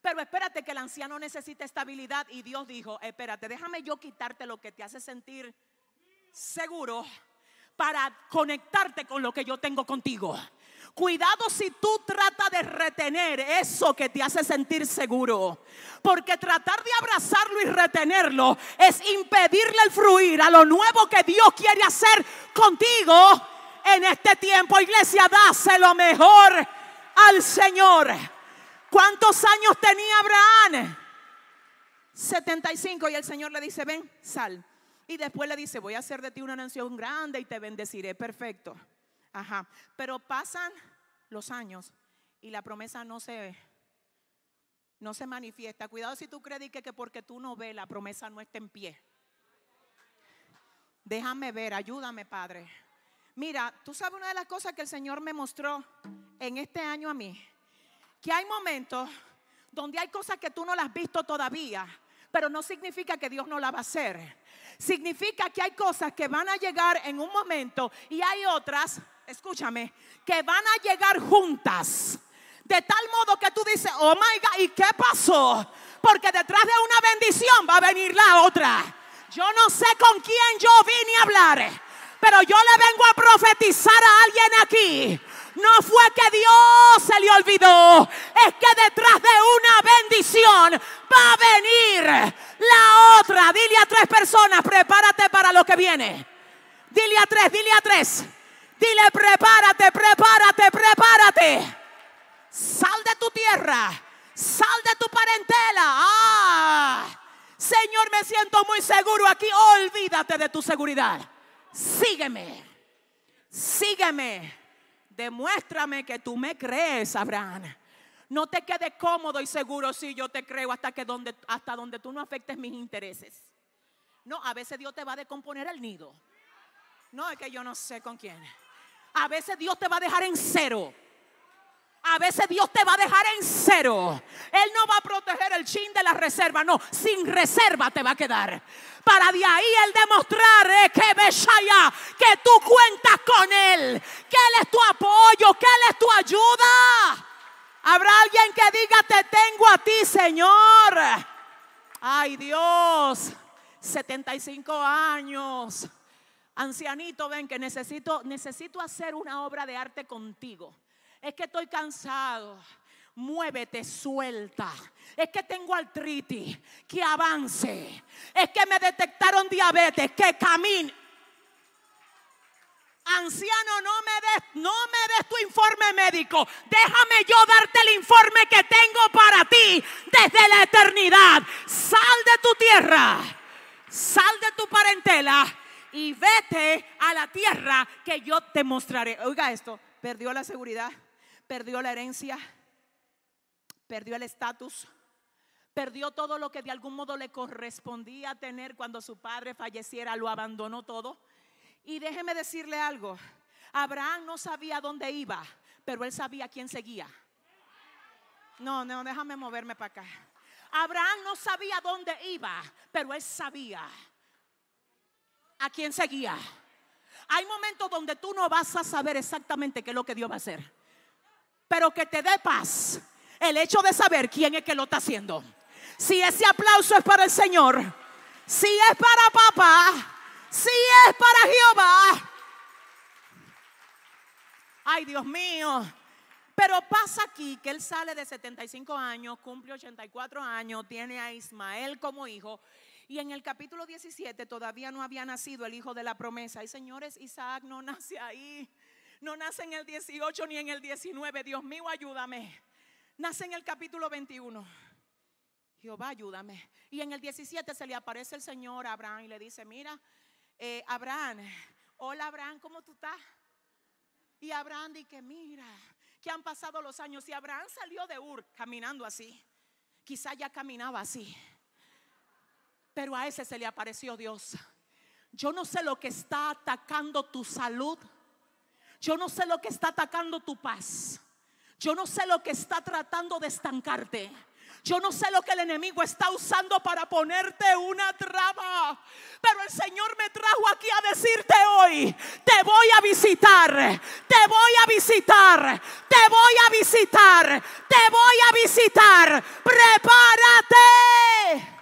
Pero espérate que el anciano necesita estabilidad y Dios dijo, espérate, déjame yo quitarte lo que te hace sentir seguro para conectarte con lo que yo tengo contigo. Cuidado si tú tratas de retener eso que te hace sentir seguro. Porque tratar de abrazarlo y retenerlo es impedirle el fluir a lo nuevo que Dios quiere hacer contigo en este tiempo. Iglesia, dáselo mejor al Señor. ¿Cuántos años tenía Abraham? 75 y el Señor le dice, ven, sal. Y después le dice, voy a hacer de ti una nación grande y te bendeciré. Perfecto. Ajá. Pero pasan los años y la promesa no se no se manifiesta. Cuidado si tú crees que, que porque tú no ves la promesa no está en pie. Déjame ver, ayúdame, Padre. Mira, tú sabes una de las cosas que el Señor me mostró en este año a mí, que hay momentos donde hay cosas que tú no las has visto todavía, pero no significa que Dios no la va a hacer. Significa que hay cosas que van a llegar en un momento y hay otras escúchame, que van a llegar juntas. De tal modo que tú dices, oh my God, ¿y qué pasó? Porque detrás de una bendición va a venir la otra. Yo no sé con quién yo vine a hablar, pero yo le vengo a profetizar a alguien aquí. No fue que Dios se le olvidó, es que detrás de una bendición va a venir la otra. Dile a tres personas, prepárate para lo que viene. Dile a tres, dile a tres. Dile, prepárate, prepárate, prepárate. Sal de tu tierra, sal de tu parentela. Ah, Señor, me siento muy seguro aquí. Olvídate de tu seguridad. Sígueme, sígueme. Demuéstrame que tú me crees, Abraham. No te quedes cómodo y seguro si yo te creo hasta, que donde, hasta donde tú no afectes mis intereses. No, a veces Dios te va a descomponer el nido. No, es que yo no sé con quién. A veces Dios te va a dejar en cero. A veces Dios te va a dejar en cero. Él no va a proteger el chin de la reserva, no. Sin reserva te va a quedar. Para de ahí Él demostrar eh, que Beshaya, que tú cuentas con Él, que Él es tu apoyo, que Él es tu ayuda. Habrá alguien que diga, te tengo a ti, Señor. Ay Dios, 75 años ancianito, ven que necesito, necesito hacer una obra de arte contigo. Es que estoy cansado muévete, suelta. Es que tengo artritis, que avance. Es que me detectaron diabetes, que camine. Anciano, no me des, no me des tu informe médico. Déjame yo darte el informe que tengo para ti desde la eternidad. Sal de tu tierra, sal de tu parentela y vete a la tierra que yo te mostraré. Oiga esto, perdió la seguridad, perdió la herencia, perdió el estatus, perdió todo lo que de algún modo le correspondía tener cuando su padre falleciera, lo abandonó todo. Y déjeme decirle algo, Abraham no sabía dónde iba, pero él sabía quién seguía. No, no, déjame moverme para acá. Abraham no sabía dónde iba, pero él sabía a quién seguía. Hay momentos donde tú no vas a saber exactamente qué es lo que Dios va a hacer. Pero que te dé paz el hecho de saber quién es que lo está haciendo. Si ese aplauso es para el Señor, si es para papá, si es para Jehová. Ay, Dios mío. Pero pasa aquí que él sale de 75 años, cumple 84 años, tiene a Ismael como hijo y en el capítulo 17 todavía no había nacido el hijo de la promesa. Y señores, Isaac no nace ahí. No nace en el 18 ni en el 19. Dios mío, ayúdame. Nace en el capítulo 21. Jehová, ayúdame. Y en el 17 se le aparece el Señor a Abraham y le dice, mira, eh, Abraham, hola Abraham, ¿cómo tú estás? Y Abraham dice, mira, que han pasado los años. Y Abraham salió de Ur caminando así. Quizá ya caminaba así. Pero a ese se le apareció Dios. Yo no sé lo que está atacando tu salud. Yo no sé lo que está atacando tu paz. Yo no sé lo que está tratando de estancarte. Yo no sé lo que el enemigo está usando para ponerte una traba. Pero el Señor me trajo aquí a decirte hoy, te voy a visitar, te voy a visitar, te voy a visitar, te voy a visitar. Prepárate.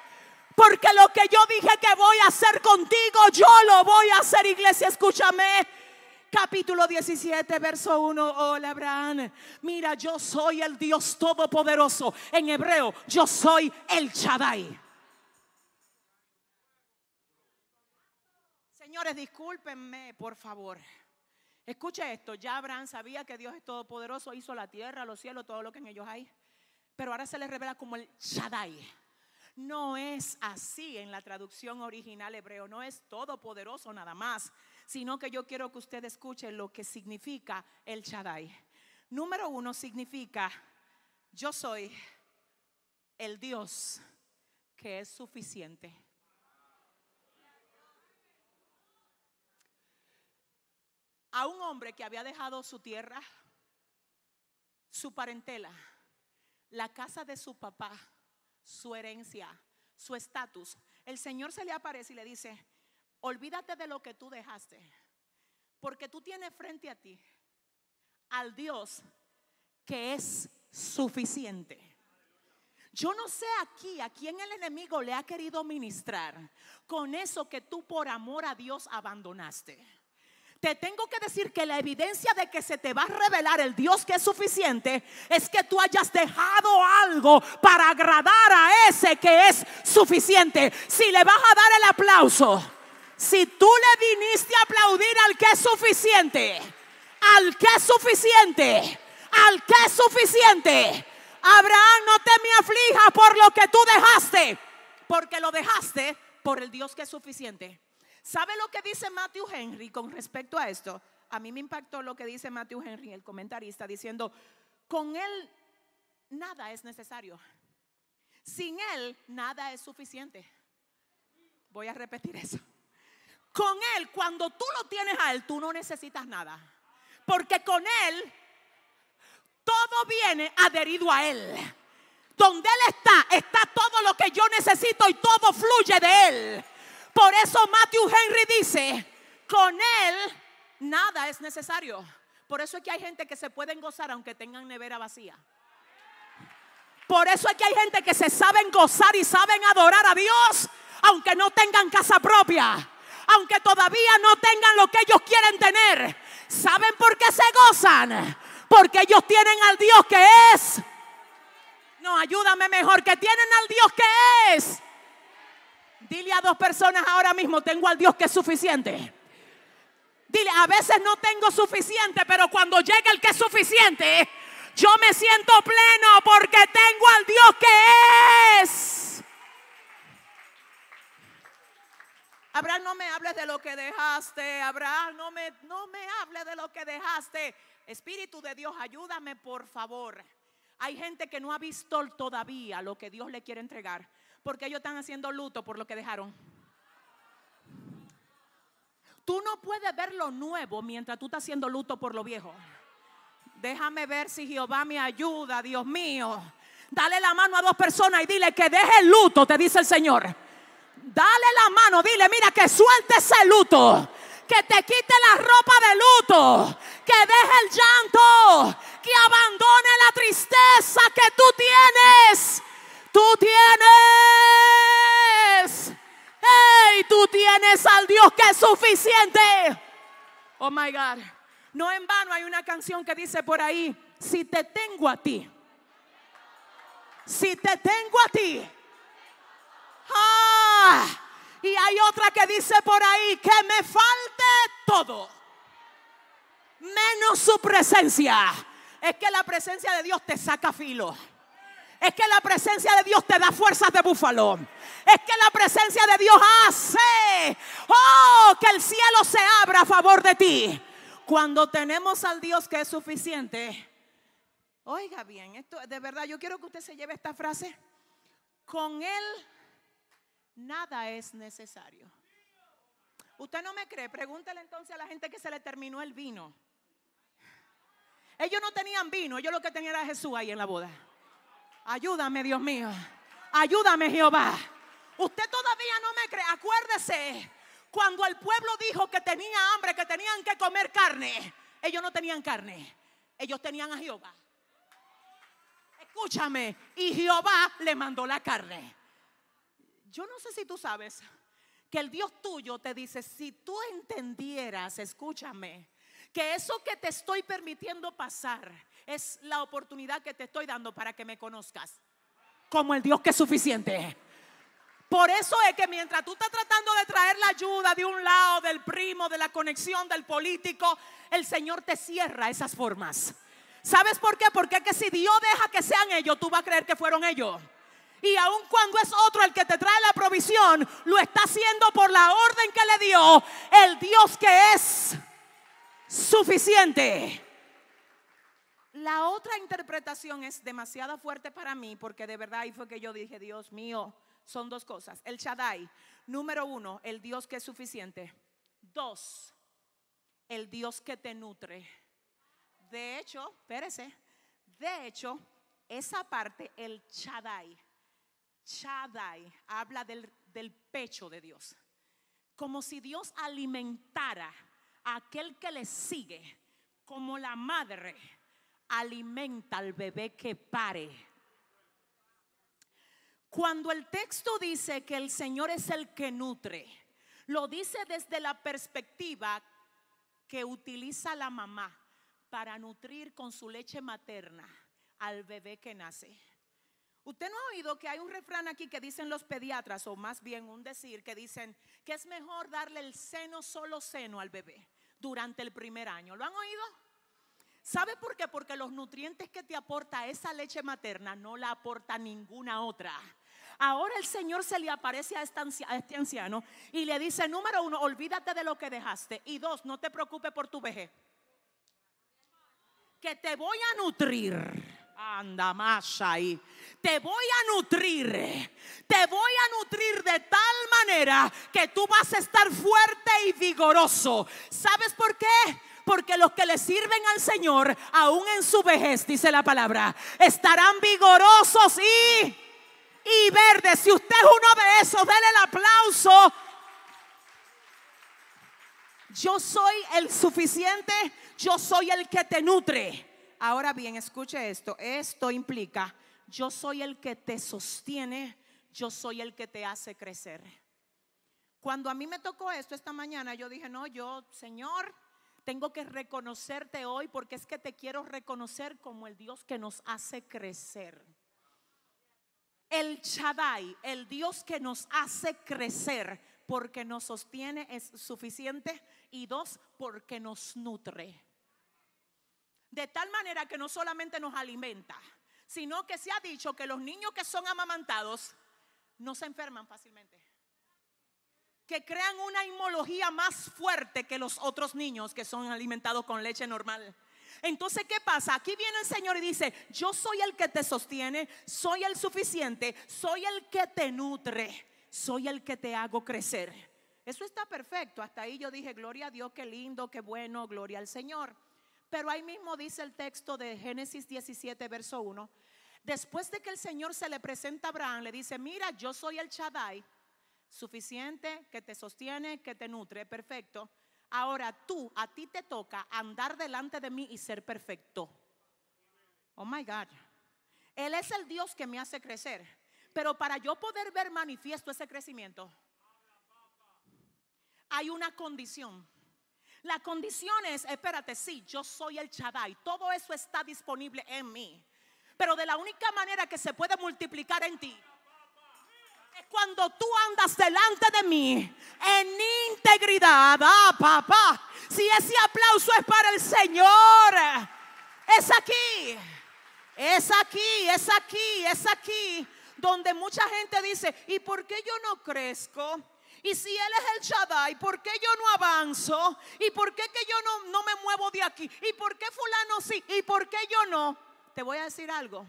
Porque lo que yo dije que voy a hacer contigo, yo lo voy a hacer, iglesia, escúchame capítulo 17, verso 1. Hola, Abraham. Mira, yo soy el Dios todopoderoso. En hebreo, yo soy el Shaddai. Señores, discúlpenme, por favor. Escuche esto, ya Abraham sabía que Dios es todopoderoso, hizo la tierra, los cielos, todo lo que en ellos hay. Pero ahora se le revela como el Shaddai. No es así en la traducción original hebreo, no es todopoderoso nada más, sino que yo quiero que usted escuche lo que significa el Shaddai. Número uno significa, yo soy el Dios que es suficiente. A un hombre que había dejado su tierra, su parentela, la casa de su papá, su herencia, su estatus. El Señor se le aparece y le dice, olvídate de lo que tú dejaste, porque tú tienes frente a ti al Dios que es suficiente. Yo no sé aquí a quién el enemigo le ha querido ministrar con eso que tú por amor a Dios abandonaste te tengo que decir que la evidencia de que se te va a revelar el Dios que es suficiente es que tú hayas dejado algo para agradar a ese que es suficiente. Si le vas a dar el aplauso, si tú le viniste a aplaudir al que es suficiente, al que es suficiente, al que es suficiente, Abraham, no te me aflija por lo que tú dejaste, porque lo dejaste por el Dios que es suficiente. ¿Sabe lo que dice Matthew Henry con respecto a esto? A mí me impactó lo que dice Matthew Henry, el comentarista, diciendo, con él nada es necesario. Sin él nada es suficiente. Voy a repetir eso. Con él, cuando tú lo tienes a él, tú no necesitas nada. Porque con él todo viene adherido a él. Donde él está, está todo lo que yo necesito y todo fluye de él. Por eso Matthew Henry dice, con Él nada es necesario. Por eso es que hay gente que se pueden gozar aunque tengan nevera vacía. Por eso es que hay gente que se saben gozar y saben adorar a Dios aunque no tengan casa propia. Aunque todavía no tengan lo que ellos quieren tener. ¿Saben por qué se gozan? Porque ellos tienen al Dios que es. No, ayúdame mejor, que tienen al Dios que es Dile a dos personas ahora mismo, tengo al Dios que es suficiente. Dile, a veces no tengo suficiente, pero cuando llega el que es suficiente, yo me siento pleno porque tengo al Dios que es. Abraham, no me hables de lo que dejaste. Abraham, no me, no me hables de lo que dejaste. Espíritu de Dios, ayúdame por favor. Hay gente que no ha visto todavía lo que Dios le quiere entregar porque ellos están haciendo luto por lo que dejaron. Tú no puedes ver lo nuevo mientras tú estás haciendo luto por lo viejo. Déjame ver si Jehová me ayuda, Dios mío. Dale la mano a dos personas y dile que deje el luto, te dice el Señor. Dale la mano, dile, mira, que suelte ese luto. Que te quite la ropa de luto. Que deje el llanto. Que abandone la tristeza que tú tienes. Tú tienes. ¡Hey! Tú tienes al Dios que es suficiente. Oh my God. No en vano hay una canción que dice por ahí: Si te tengo a ti. Si te tengo a ti. Ah. y hay otra que dice por ahí: Que me falte todo. Menos su presencia. Es que la presencia de Dios te saca filo. Es que la presencia de Dios te da fuerzas de búfalo. Es que la presencia de Dios hace, oh, que el cielo se abra a favor de ti. Cuando tenemos al Dios que es suficiente, oiga bien, esto de verdad, yo quiero que usted se lleve esta frase. Con Él nada es necesario. Usted no me cree, pregúntele entonces a la gente que se le terminó el vino. Ellos no tenían vino, ellos lo que tenían era Jesús ahí en la boda. Ayúdame, Dios mío. Ayúdame, Jehová. Usted todavía no me cree. Acuérdese, cuando el pueblo dijo que tenía hambre, que tenían que comer carne, ellos no tenían carne. Ellos tenían a Jehová. Escúchame, y Jehová le mandó la carne. Yo no sé si tú sabes que el Dios tuyo te dice, si tú entendieras, escúchame, que eso que te estoy permitiendo pasar es la oportunidad que te estoy dando para que me conozcas como el Dios que es suficiente. Por eso es que mientras tú estás tratando de traer la ayuda de un lado, del primo, de la conexión, del político, el Señor te cierra esas formas. ¿Sabes por qué? Porque es que si Dios deja que sean ellos, tú vas a creer que fueron ellos. Y aun cuando es otro el que te trae la provisión, lo está haciendo por la orden que le dio el Dios que es suficiente. La otra interpretación es demasiado fuerte para mí porque de verdad ahí fue que yo dije, Dios mío, son dos cosas. El Shaddai, número uno, el Dios que es suficiente. Dos, el Dios que te nutre. De hecho, espérese, de hecho, esa parte, el Shaddai, Shaddai habla del, del pecho de Dios. Como si Dios alimentara a aquel que le sigue como la madre alimenta al bebé que pare. Cuando el texto dice que el Señor es el que nutre, lo dice desde la perspectiva que utiliza la mamá para nutrir con su leche materna al bebé que nace. Usted no ha oído que hay un refrán aquí que dicen los pediatras, o más bien un decir, que dicen que es mejor darle el seno, solo seno al bebé durante el primer año. ¿Lo han oído? ¿Sabe por qué? Porque los nutrientes que te aporta esa leche materna no la aporta ninguna otra. Ahora el Señor se le aparece este a este, anciano, y le dice, número uno, olvídate de lo que dejaste. Y dos, no te preocupes por tu vejez. Que te voy a nutrir. Anda más ahí. Te voy a nutrir. Te voy a nutrir de tal manera que tú vas a estar fuerte y vigoroso. ¿Sabes por qué? porque los que le sirven al Señor, aún en su vejez, dice la palabra, estarán vigorosos y, y verdes. Si usted es uno de esos, denle el aplauso. Yo soy el suficiente, yo soy el que te nutre. Ahora bien, escuche esto, esto implica, yo soy el que te sostiene, yo soy el que te hace crecer. Cuando a mí me tocó esto esta mañana, yo dije, no, yo, Señor, tengo que reconocerte hoy porque es que te quiero reconocer como el Dios que nos hace crecer. El Shaddai, el Dios que nos hace crecer porque nos sostiene es suficiente y dos, porque nos nutre. De tal manera que no solamente nos alimenta, sino que se ha dicho que los niños que son amamantados no se enferman fácilmente que crean una inmología más fuerte que los otros niños que son alimentados con leche normal. Entonces, ¿qué pasa? Aquí viene el Señor y dice, yo soy el que te sostiene, soy el suficiente, soy el que te nutre, soy el que te hago crecer. Eso está perfecto. Hasta ahí yo dije, gloria a Dios, qué lindo, qué bueno, gloria al Señor. Pero ahí mismo dice el texto de Génesis 17, verso 1. Después de que el Señor se le presenta a Abraham, le dice, mira, yo soy el Shaddai, suficiente, que te sostiene, que te nutre, perfecto. Ahora tú, a ti te toca andar delante de mí y ser perfecto. Oh my God. Él es el Dios que me hace crecer. Pero para yo poder ver manifiesto ese crecimiento, hay una condición. La condición es, espérate, sí, yo soy el y todo eso está disponible en mí. Pero de la única manera que se puede multiplicar en ti es cuando tú andas delante de mí en integridad. Ah, papá, si ese aplauso es para el Señor, es aquí, es aquí, es aquí, es aquí, donde mucha gente dice, ¿y por qué yo no crezco? Y si Él es el Shaddai, ¿por qué yo no avanzo? ¿Y por qué que yo no, no me muevo de aquí? ¿Y por qué fulano sí? ¿Y por qué yo no? Te voy a decir algo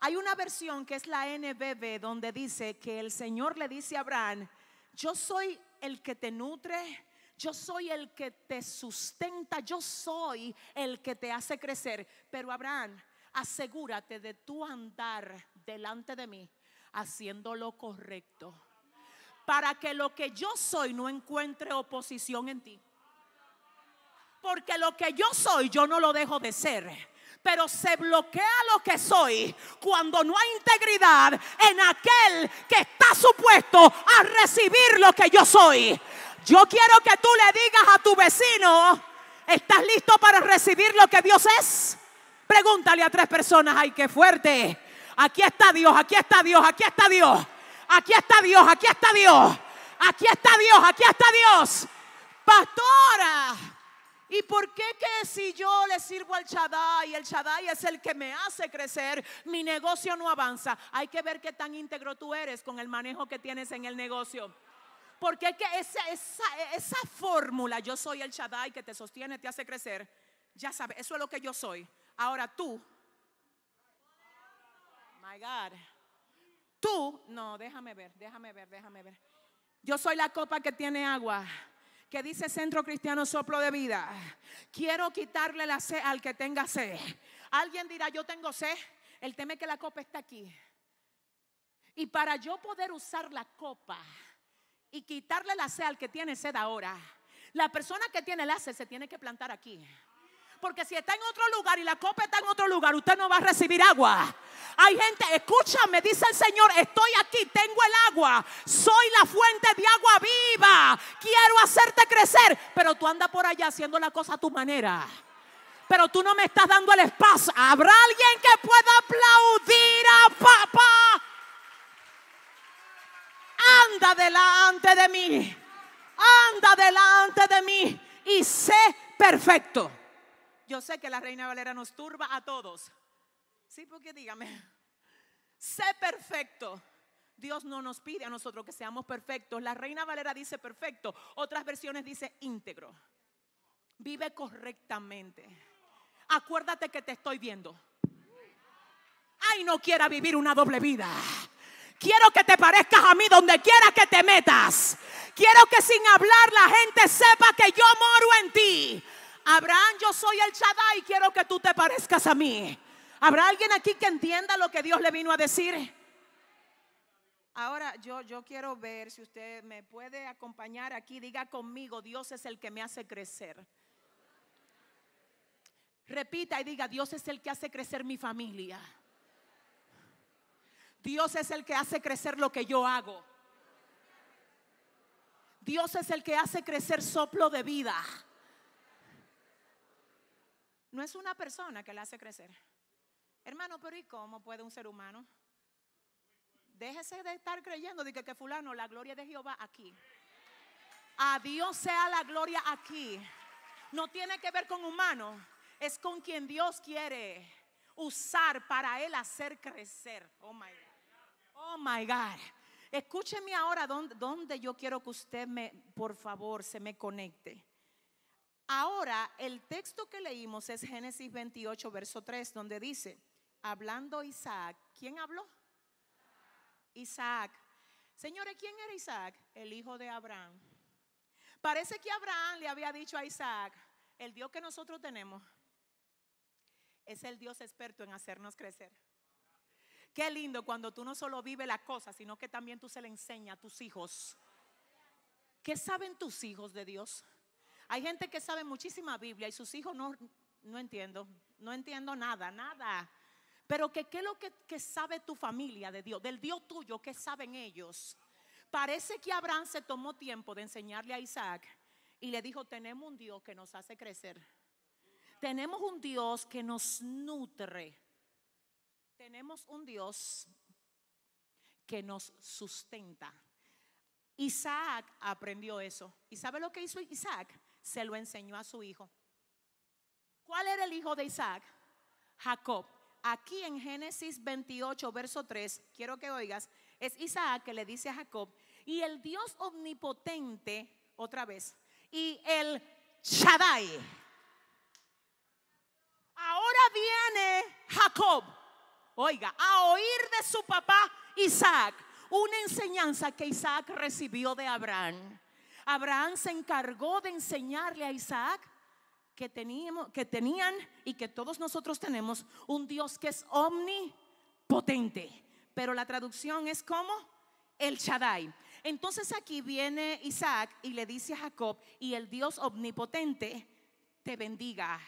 hay una versión que es la NBB donde dice que el Señor le dice a Abraham, yo soy el que te nutre, yo soy el que te sustenta, yo soy el que te hace crecer. Pero Abraham, asegúrate de tu andar delante de mí haciendo lo correcto para que lo que yo soy no encuentre oposición en ti. Porque lo que yo soy, yo no lo dejo de ser pero se bloquea lo que soy cuando no hay integridad en aquel que está supuesto a recibir lo que yo soy. Yo quiero que tú le digas a tu vecino, ¿estás listo para recibir lo que Dios es? Pregúntale a tres personas, ay, qué fuerte. Aquí está Dios, aquí está Dios, aquí está Dios. Aquí está Dios, aquí está Dios. Aquí está Dios, aquí está Dios. Pastora. ¿Y por qué que si yo le sirvo al Shaddai, el Shaddai es el que me hace crecer, mi negocio no avanza? Hay que ver qué tan íntegro tú eres con el manejo que tienes en el negocio. Porque que esa, fórmula, yo soy el Shaddai que te sostiene, te hace crecer, ya sabes, eso es lo que yo soy. Ahora tú, my God, tú, no, déjame ver, déjame ver, déjame ver. Yo soy la copa que tiene agua que dice Centro Cristiano Soplo de Vida. Quiero quitarle la sed al que tenga sed. Alguien dirá, yo tengo sed. El tema es que la copa está aquí. Y para yo poder usar la copa y quitarle la sed al que tiene sed ahora, la persona que tiene la sed se tiene que plantar aquí. Porque si está en otro lugar y la copa está en otro lugar, usted no va a recibir agua. Hay gente, escúchame, dice el Señor, estoy aquí, tengo el agua, soy la fuente de agua viva, quiero hacerte crecer, pero tú andas por allá haciendo la cosa a tu manera. Pero tú no me estás dando el espacio. ¿Habrá alguien que pueda aplaudir a papá? Anda delante de mí, anda delante de mí y sé perfecto. Yo sé que la Reina Valera nos turba a todos. Sí, porque dígame, sé perfecto. Dios no nos pide a nosotros que seamos perfectos. La Reina Valera dice perfecto. Otras versiones dice íntegro. Vive correctamente. Acuérdate que te estoy viendo. Ay, no quiera vivir una doble vida. Quiero que te parezcas a mí donde quiera que te metas. Quiero que sin hablar la gente sepa que yo moro en ti. Abraham, yo soy el Shaddai, quiero que tú te parezcas a mí. ¿Habrá alguien aquí que entienda lo que Dios le vino a decir? Ahora yo, yo quiero ver si usted me puede acompañar aquí, diga conmigo, Dios es el que me hace crecer. Repita y diga, Dios es el que hace crecer mi familia. Dios es el que hace crecer lo que yo hago. Dios es el que hace crecer soplo de vida. No es una persona que la hace crecer. Hermano, pero ¿y cómo puede un ser humano? Déjese de estar creyendo de que, fulano, la gloria de Jehová aquí. A Dios sea la gloria aquí. No tiene que ver con humano, es con quien Dios quiere usar para él hacer crecer. Oh my God. Oh my God. Escúcheme ahora dónde donde yo quiero que usted me, por favor, se me conecte. Ahora, el texto que leímos es Génesis 28, verso 3, donde dice, hablando Isaac, ¿quién habló? Isaac. Señores, ¿quién era Isaac? El hijo de Abraham. Parece que Abraham le había dicho a Isaac, el Dios que nosotros tenemos es el Dios experto en hacernos crecer. Qué lindo cuando tú no solo vives La cosa sino que también tú se le enseñas a tus hijos. ¿Qué saben tus hijos de Dios? Hay gente que sabe muchísima Biblia y sus hijos no, no entiendo, no entiendo nada, nada. Pero que qué es lo que, que sabe tu familia de Dios, del Dios tuyo, qué saben ellos. Parece que Abraham se tomó tiempo de enseñarle a Isaac y le dijo, tenemos un Dios que nos hace crecer. Tenemos un Dios que nos nutre. Tenemos un Dios que nos sustenta. Isaac aprendió eso. ¿Y sabe lo que hizo Isaac? se lo enseñó a su hijo. ¿Cuál era el hijo de Isaac? Jacob. Aquí en Génesis 28, verso 3, quiero que oigas, es Isaac que le dice a Jacob, y el Dios omnipotente, otra vez, y el Shaddai. Ahora viene Jacob, oiga, a oír de su papá Isaac, una enseñanza que Isaac recibió de Abraham. Abraham se encargó de enseñarle a Isaac que, teníamos, que tenían y que todos nosotros tenemos un Dios que es omnipotente. Pero la traducción es como el Shaddai. Entonces aquí viene Isaac y le dice a Jacob, y el Dios omnipotente te bendiga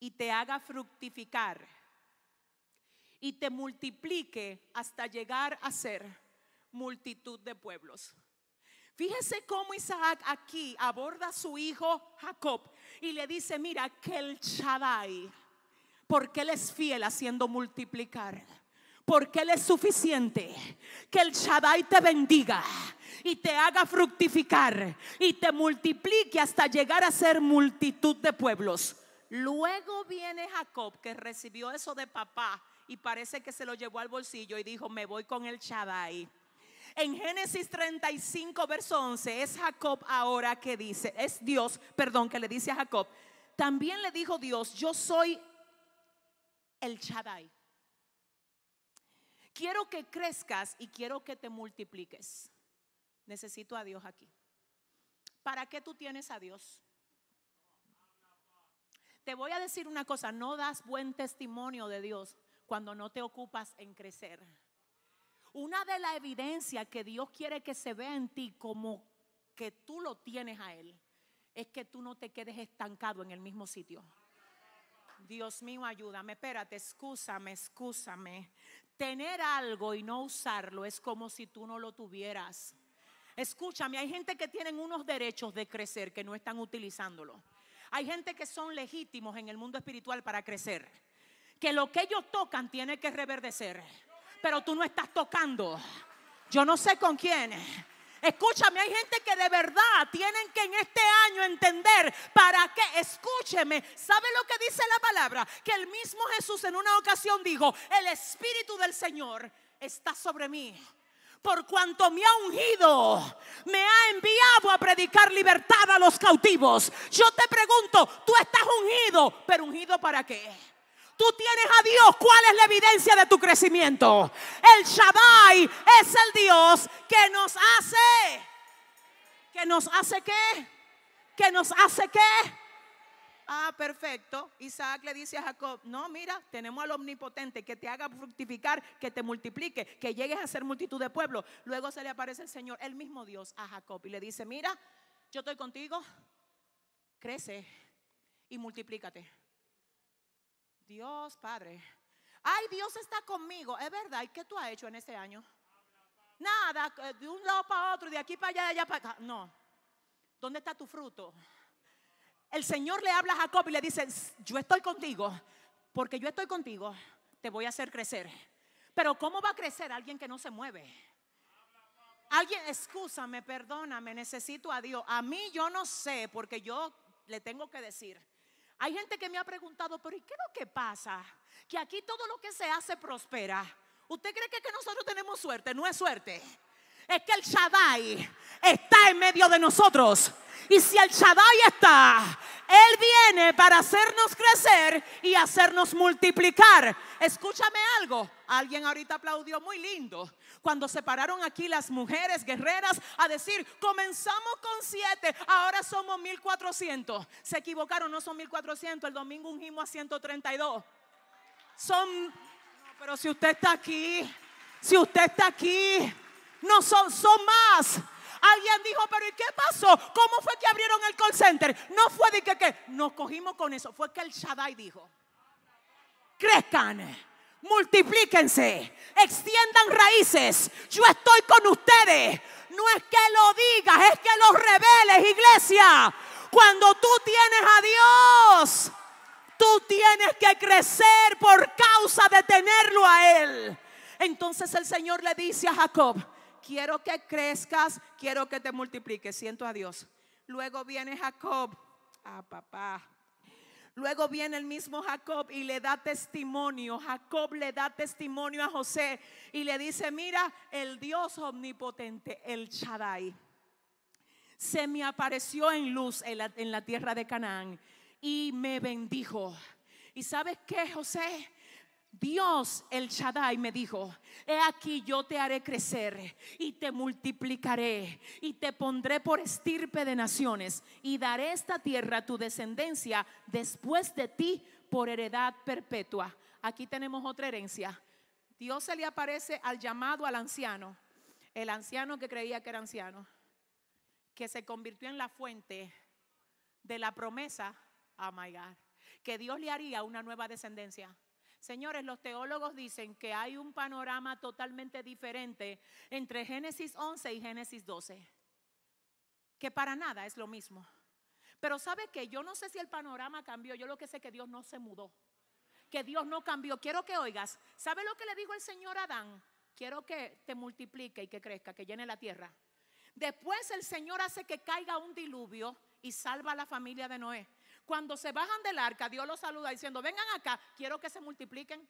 y te haga fructificar y te multiplique hasta llegar a ser multitud de pueblos. Fíjese cómo Isaac aquí aborda a su hijo Jacob y le dice, mira, que el Shaddai, porque él es fiel haciendo multiplicar, porque él es suficiente, que el Shaddai te bendiga y te haga fructificar y te multiplique hasta llegar a ser multitud de pueblos. Luego viene Jacob que recibió eso de papá y parece que se lo llevó al bolsillo y dijo, me voy con el Shaddai en Génesis 35, verso 11, es Jacob ahora que dice, es Dios, perdón, que le dice a Jacob, también le dijo Dios, yo soy el Shaddai. Quiero que crezcas y quiero que te multipliques. Necesito a Dios aquí. ¿Para qué tú tienes a Dios? Te voy a decir una cosa, no das buen testimonio de Dios cuando no te ocupas en crecer. Una de las evidencias que Dios quiere que se vea en ti como que tú lo tienes a Él es que tú no te quedes estancado en el mismo sitio. Dios mío, ayúdame, espérate, Escúsame, escúsame Tener algo y no usarlo es como si tú no lo tuvieras. Escúchame, hay gente que tienen unos derechos de crecer que no están utilizándolo. Hay gente que son legítimos en el mundo espiritual para crecer. Que lo que ellos tocan tiene que reverdecer pero tú no estás tocando. Yo no sé con quién. Escúchame, hay gente que de verdad tienen que en este año entender para qué. Escúcheme, ¿sabe lo que dice la palabra? Que el mismo Jesús en una ocasión dijo, el Espíritu del Señor está sobre mí por cuanto me ha ungido, me ha enviado a predicar libertad a los cautivos. Yo te pregunto, tú estás ungido, pero ungido para qué? Tú tienes a Dios. ¿Cuál es la evidencia de tu crecimiento? El Shaddai es el Dios que nos hace. ¿Que nos hace qué? ¿Que nos hace qué? Ah, perfecto. Isaac le dice a Jacob, no, mira, tenemos al omnipotente que te haga fructificar, que te multiplique, que llegues a ser multitud de pueblos. Luego se le aparece el Señor, el mismo Dios, a Jacob y le dice, mira, yo estoy contigo, crece y multiplícate. Dios Padre. Ay, Dios está conmigo. Es verdad. ¿Y qué tú has hecho en este año? Nada, eh, de un lado para otro, de aquí para allá, de allá para acá. No. ¿Dónde está tu fruto? El Señor le habla a Jacob y le dice, yo estoy contigo, porque yo estoy contigo, te voy a hacer crecer. Pero ¿cómo va a crecer alguien que no se mueve? Alguien, perdona perdóname, necesito a Dios. A mí yo no sé, porque yo le tengo que decir. Hay gente que me ha preguntado, pero ¿y qué es lo que pasa? Que aquí todo lo que se hace prospera. ¿Usted cree que, nosotros tenemos suerte? No es suerte es que el Shaddai está en medio de nosotros. Y si el Shaddai está, Él viene para hacernos crecer y hacernos multiplicar. Escúchame algo. Alguien ahorita aplaudió muy lindo cuando se pararon aquí las mujeres guerreras a decir, comenzamos con siete, ahora somos 1400. Se equivocaron, no son 1400, el domingo ungimos a 132. Son, pero si usted está aquí, si usted está aquí, no son, son más. Alguien dijo, pero ¿y qué pasó? ¿Cómo fue que abrieron el call center? No fue de que, que nos cogimos con eso, fue que el Shaddai dijo, crezcan multiplíquense, extiendan raíces. Yo estoy con ustedes. No es que lo digas, es que los reveles, iglesia. Cuando tú tienes a Dios, tú tienes que crecer por causa de tenerlo a Él. Entonces el Señor le dice a Jacob, quiero que crezcas, quiero que te multipliques. Siento a Dios. Luego viene Jacob. Ah, papá. Luego viene el mismo Jacob y le da testimonio. Jacob le da testimonio a José y le dice, mira, el Dios omnipotente, el Shaddai, se me apareció en luz en la, tierra de Canaán y me bendijo. ¿Y sabes qué, José? Dios, el Shaddai, me dijo, he aquí yo te haré crecer y te multiplicaré y te pondré por estirpe de naciones y daré esta tierra a tu descendencia después de ti por heredad perpetua. Aquí tenemos otra herencia. Dios se le aparece al llamado al anciano, el anciano que creía que era anciano, que se convirtió en la fuente de la promesa, a oh my que Dios le haría una nueva descendencia. Señores, los teólogos dicen que hay un panorama totalmente diferente entre Génesis 11 y Génesis 12, que para nada es lo mismo. Pero sabe que yo no sé si el panorama cambió, yo lo que sé es que Dios no se mudó, que Dios no cambió. Quiero que oigas, ¿sabe lo que le dijo el Señor a Adán? Quiero que te multiplique y que crezca, que llene la tierra. Después el Señor hace que caiga un diluvio y salva a la familia de Noé. Cuando se bajan del arca, Dios los saluda diciendo, vengan acá, quiero que se multipliquen.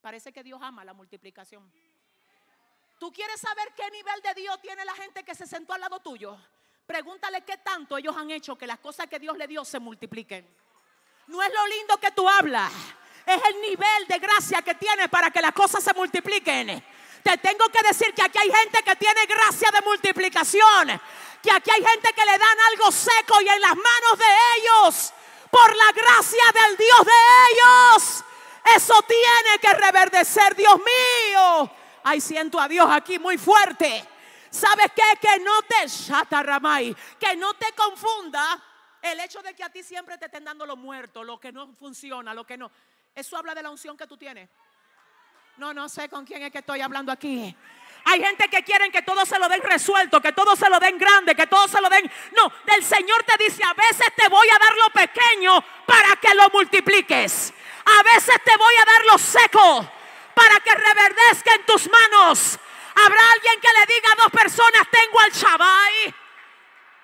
Parece que Dios ama la multiplicación. ¿Tú quieres saber qué nivel de Dios tiene la gente que se sentó al lado tuyo? Pregúntale qué tanto ellos han hecho que las cosas que Dios le dio se multipliquen. No es lo lindo que tú hablas, es el nivel de gracia que tienes para que las cosas se multipliquen. Te tengo que decir que aquí hay gente que tiene gracia de multiplicación que aquí hay gente que le dan algo seco y en las manos de ellos, por la gracia del Dios de ellos, eso tiene que reverdecer, Dios mío. Ay, siento a Dios aquí muy fuerte. ¿Sabes qué? Que no te chataramay, que no te confunda el hecho de que a ti siempre te estén dando lo muerto, lo que no funciona, lo que no. Eso habla de la unción que tú tienes. No, no sé con quién es que estoy hablando aquí. Hay gente que quieren que todo se lo den resuelto, que todo se lo den grande, que todo se lo den. No, el Señor te dice, a veces te voy a dar lo pequeño para que lo multipliques. A veces te voy a dar lo seco para que reverdezca en tus manos. Habrá alguien que le diga a dos personas, tengo al Shabai.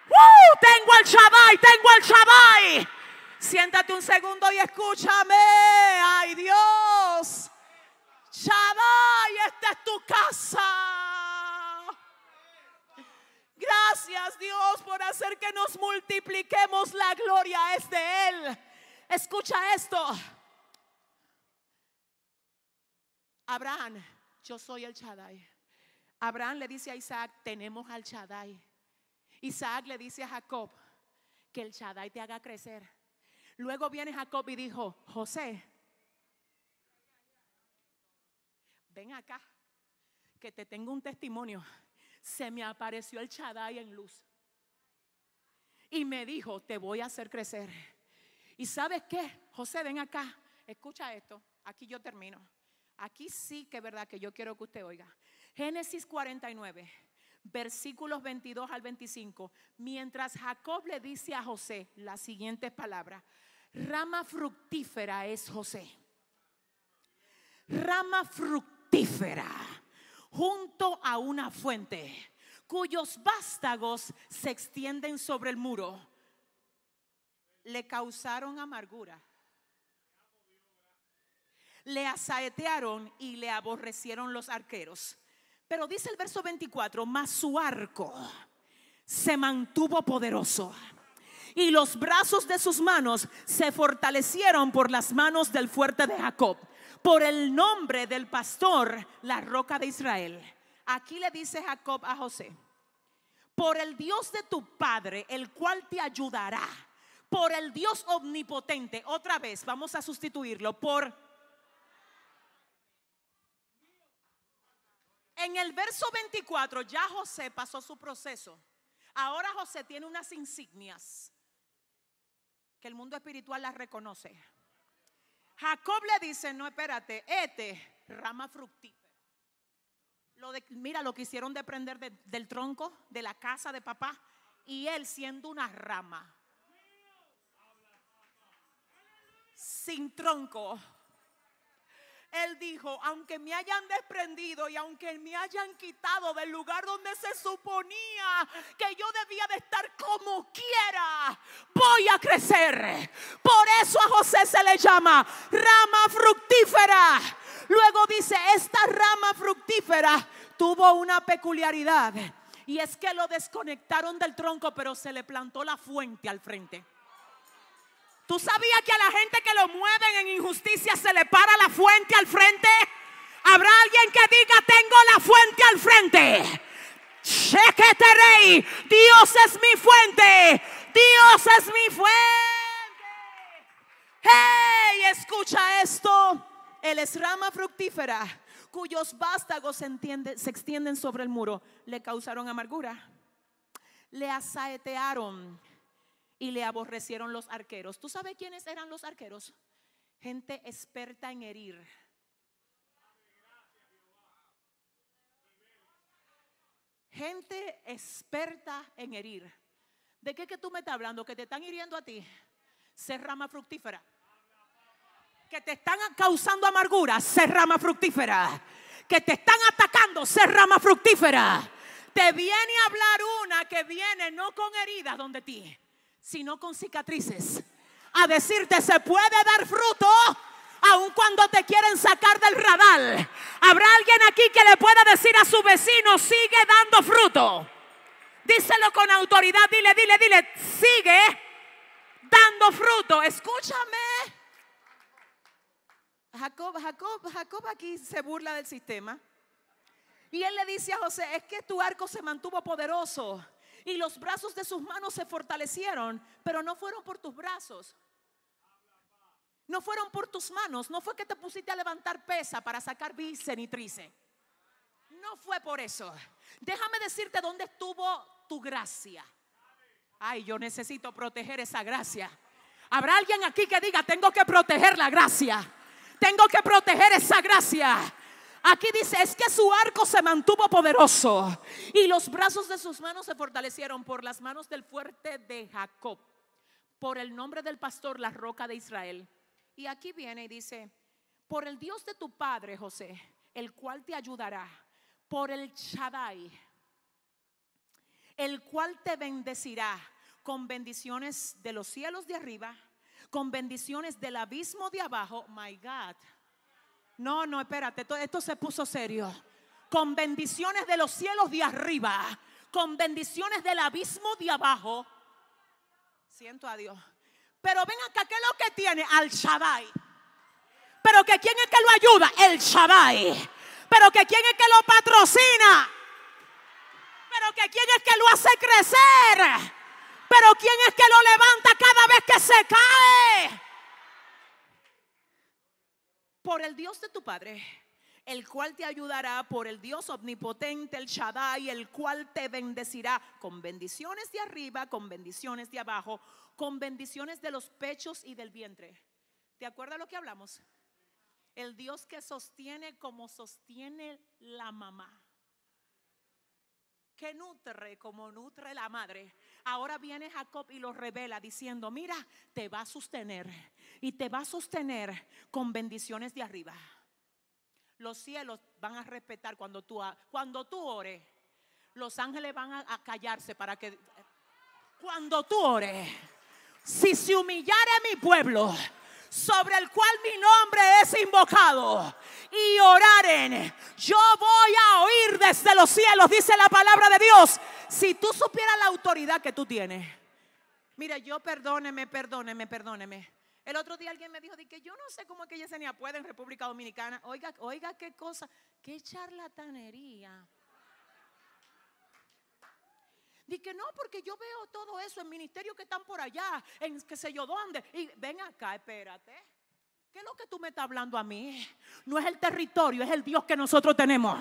¡Uh! Tengo al Shabai, tengo al Shabai. Siéntate un segundo y escúchame. Ay Dios. Shaddai, esta es tu casa. Gracias Dios por hacer que nos multipliquemos. La gloria es de Él. Escucha esto. Abraham, yo soy el Shaddai. Abraham le dice a Isaac, tenemos al Shaddai. Isaac le dice a Jacob, que el Shaddai te haga crecer. Luego viene Jacob y dijo, José, ven acá, que te tengo un testimonio. Se me apareció el Chadai en luz. Y me dijo, te voy a hacer crecer. ¿Y sabes qué? José, ven acá, escucha esto. Aquí yo termino. Aquí sí que es verdad que yo quiero que usted oiga. Génesis 49, versículos 22 al 25. Mientras Jacob le dice a José las siguientes palabras. Rama fructífera es José. Rama fructífera junto a una fuente cuyos vástagos se extienden sobre el muro, le causaron amargura, le asaetearon y le aborrecieron los arqueros. Pero dice el verso 24, mas su arco se mantuvo poderoso y los brazos de sus manos se fortalecieron por las manos del fuerte de Jacob por el nombre del pastor, la roca de Israel. Aquí le dice Jacob a José, por el Dios de tu Padre, el cual te ayudará, por el Dios omnipotente, otra vez vamos a sustituirlo por... En el verso 24 ya José pasó su proceso. Ahora José tiene unas insignias que el mundo espiritual las reconoce Jacob le dice, no, espérate, este, rama fructífera. mira lo que hicieron de prender del tronco de la casa de papá y él siendo una rama. Sin tronco, él dijo, aunque me hayan desprendido y aunque me hayan quitado del lugar donde se suponía que yo debía de estar como quiera, voy a crecer. Por eso a José se le llama rama fructífera. Luego dice, esta rama fructífera tuvo una peculiaridad. Y es que lo desconectaron del tronco, pero se le plantó la fuente al frente. ¿Tú sabías que a la gente que lo mueven en injusticia se le para la fuente al frente? Habrá alguien que diga, tengo la fuente al frente. Chequete rey, Dios es mi fuente. Dios es mi fuente. Hey, escucha esto. El esrama fructífera cuyos vástagos se, extienden sobre el muro. Le causaron amargura. Le asaetearon y le aborrecieron los arqueros. ¿Tú sabes quiénes eran los arqueros? Gente experta en herir. Gente experta en herir. ¿De qué que tú me estás hablando? Que te están hiriendo a ti. Ser rama fructífera. Que te están causando amargura. Ser rama fructífera. Que te están atacando. Ser rama fructífera. Te viene a hablar una que viene no con heridas donde ti sino con cicatrices. A decirte, se puede dar fruto aun cuando te quieren sacar del radal. Habrá alguien aquí que le pueda decir a su vecino, sigue dando fruto. Díselo con autoridad, dile, dile, dile, sigue dando fruto. Escúchame. Jacob, Jacob, Jacob aquí se burla del sistema. Y él le dice a José, es que tu arco se mantuvo poderoso y los brazos de sus manos se fortalecieron, pero no fueron por tus brazos. No fueron por tus manos, no fue que te pusiste a levantar pesa para sacar bíceps ni trice. No fue por eso. Déjame decirte dónde estuvo tu gracia. Ay, yo necesito proteger esa gracia. Habrá alguien aquí que diga, tengo que proteger la gracia. Tengo que proteger esa gracia. Aquí dice, es que su arco se mantuvo poderoso y los brazos de sus manos se fortalecieron por las manos del fuerte de Jacob, por el nombre del pastor, la roca de Israel. Y aquí viene y dice, por el Dios de tu padre, José, el cual te ayudará, por el Shaddai, el cual te bendecirá con bendiciones de los cielos de arriba, con bendiciones del abismo de abajo, my God no, no, espérate, esto, esto se puso serio. Con bendiciones de los cielos de arriba, con bendiciones del abismo de abajo. Siento a Dios. Pero ven acá, ¿qué es lo que tiene? Al shabai. Pero que quién es que lo ayuda? El Shabbat Pero que quién es que lo patrocina? Pero que quién es que lo hace crecer? Pero quién es que lo levanta cada vez que se cae? por el Dios de tu Padre, el cual te ayudará por el Dios omnipotente, el Shaddai, el cual te bendecirá con bendiciones de arriba, con bendiciones de abajo, con bendiciones de los pechos y del vientre. ¿Te acuerdas lo que hablamos? El Dios que sostiene como sostiene la mamá, que nutre como nutre la madre, Ahora viene Jacob y lo revela diciendo, mira, te va a sostener y te va a sostener con bendiciones de arriba. Los cielos van a respetar cuando tú, cuando tú ores. Los ángeles van a, callarse para que... Cuando tú ores, si se humillare mi pueblo, sobre el cual mi nombre es invocado y oraren. Yo voy a oír desde los cielos, dice la palabra de Dios, si tú supieras la autoridad que tú tienes. Mira, yo perdóneme, perdóneme, perdóneme. El otro día alguien me dijo de que yo no sé cómo es que ni puede en República Dominicana. Oiga, oiga qué cosa, qué charlatanería. Dije que no, porque yo veo todo eso en ministerios que están por allá, en qué sé yo dónde. Y ven acá, espérate. ¿Qué es lo que tú me estás hablando a mí? No es el territorio, es el Dios que nosotros tenemos.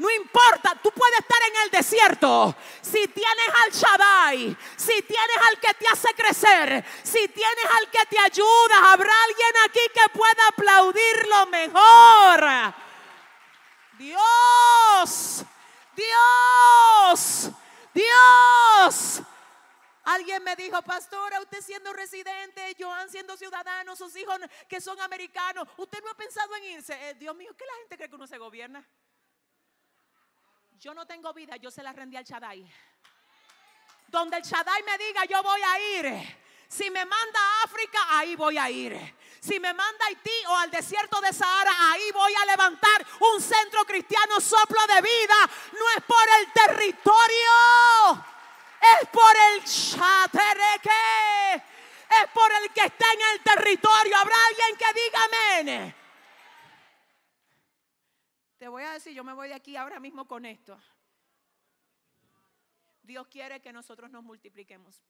No importa, tú puedes estar en el desierto. Si tienes al Shaddai, si tienes al que te hace crecer, si tienes al que te ayuda, habrá alguien aquí que pueda aplaudirlo mejor. Dios, Dios, Dios. Alguien me dijo, pastora, usted siendo residente, Joan siendo ciudadano, sus hijos que son americanos, usted no ha pensado en irse. Eh, Dios mío, ¿qué la gente cree que uno se gobierna? yo no tengo vida, yo se la rendí al Shaddai. Donde el Shaddai me diga, yo voy a ir. Si me manda a África, ahí voy a ir. Si me manda a Haití o al desierto de Sahara, ahí voy a levantar un centro cristiano soplo de vida. No es por el territorio, es por el chatereque. Es por el que está en el territorio. Habrá alguien que diga amén. Te voy a decir, yo me voy de aquí ahora mismo con esto. Dios quiere que nosotros nos multipliquemos.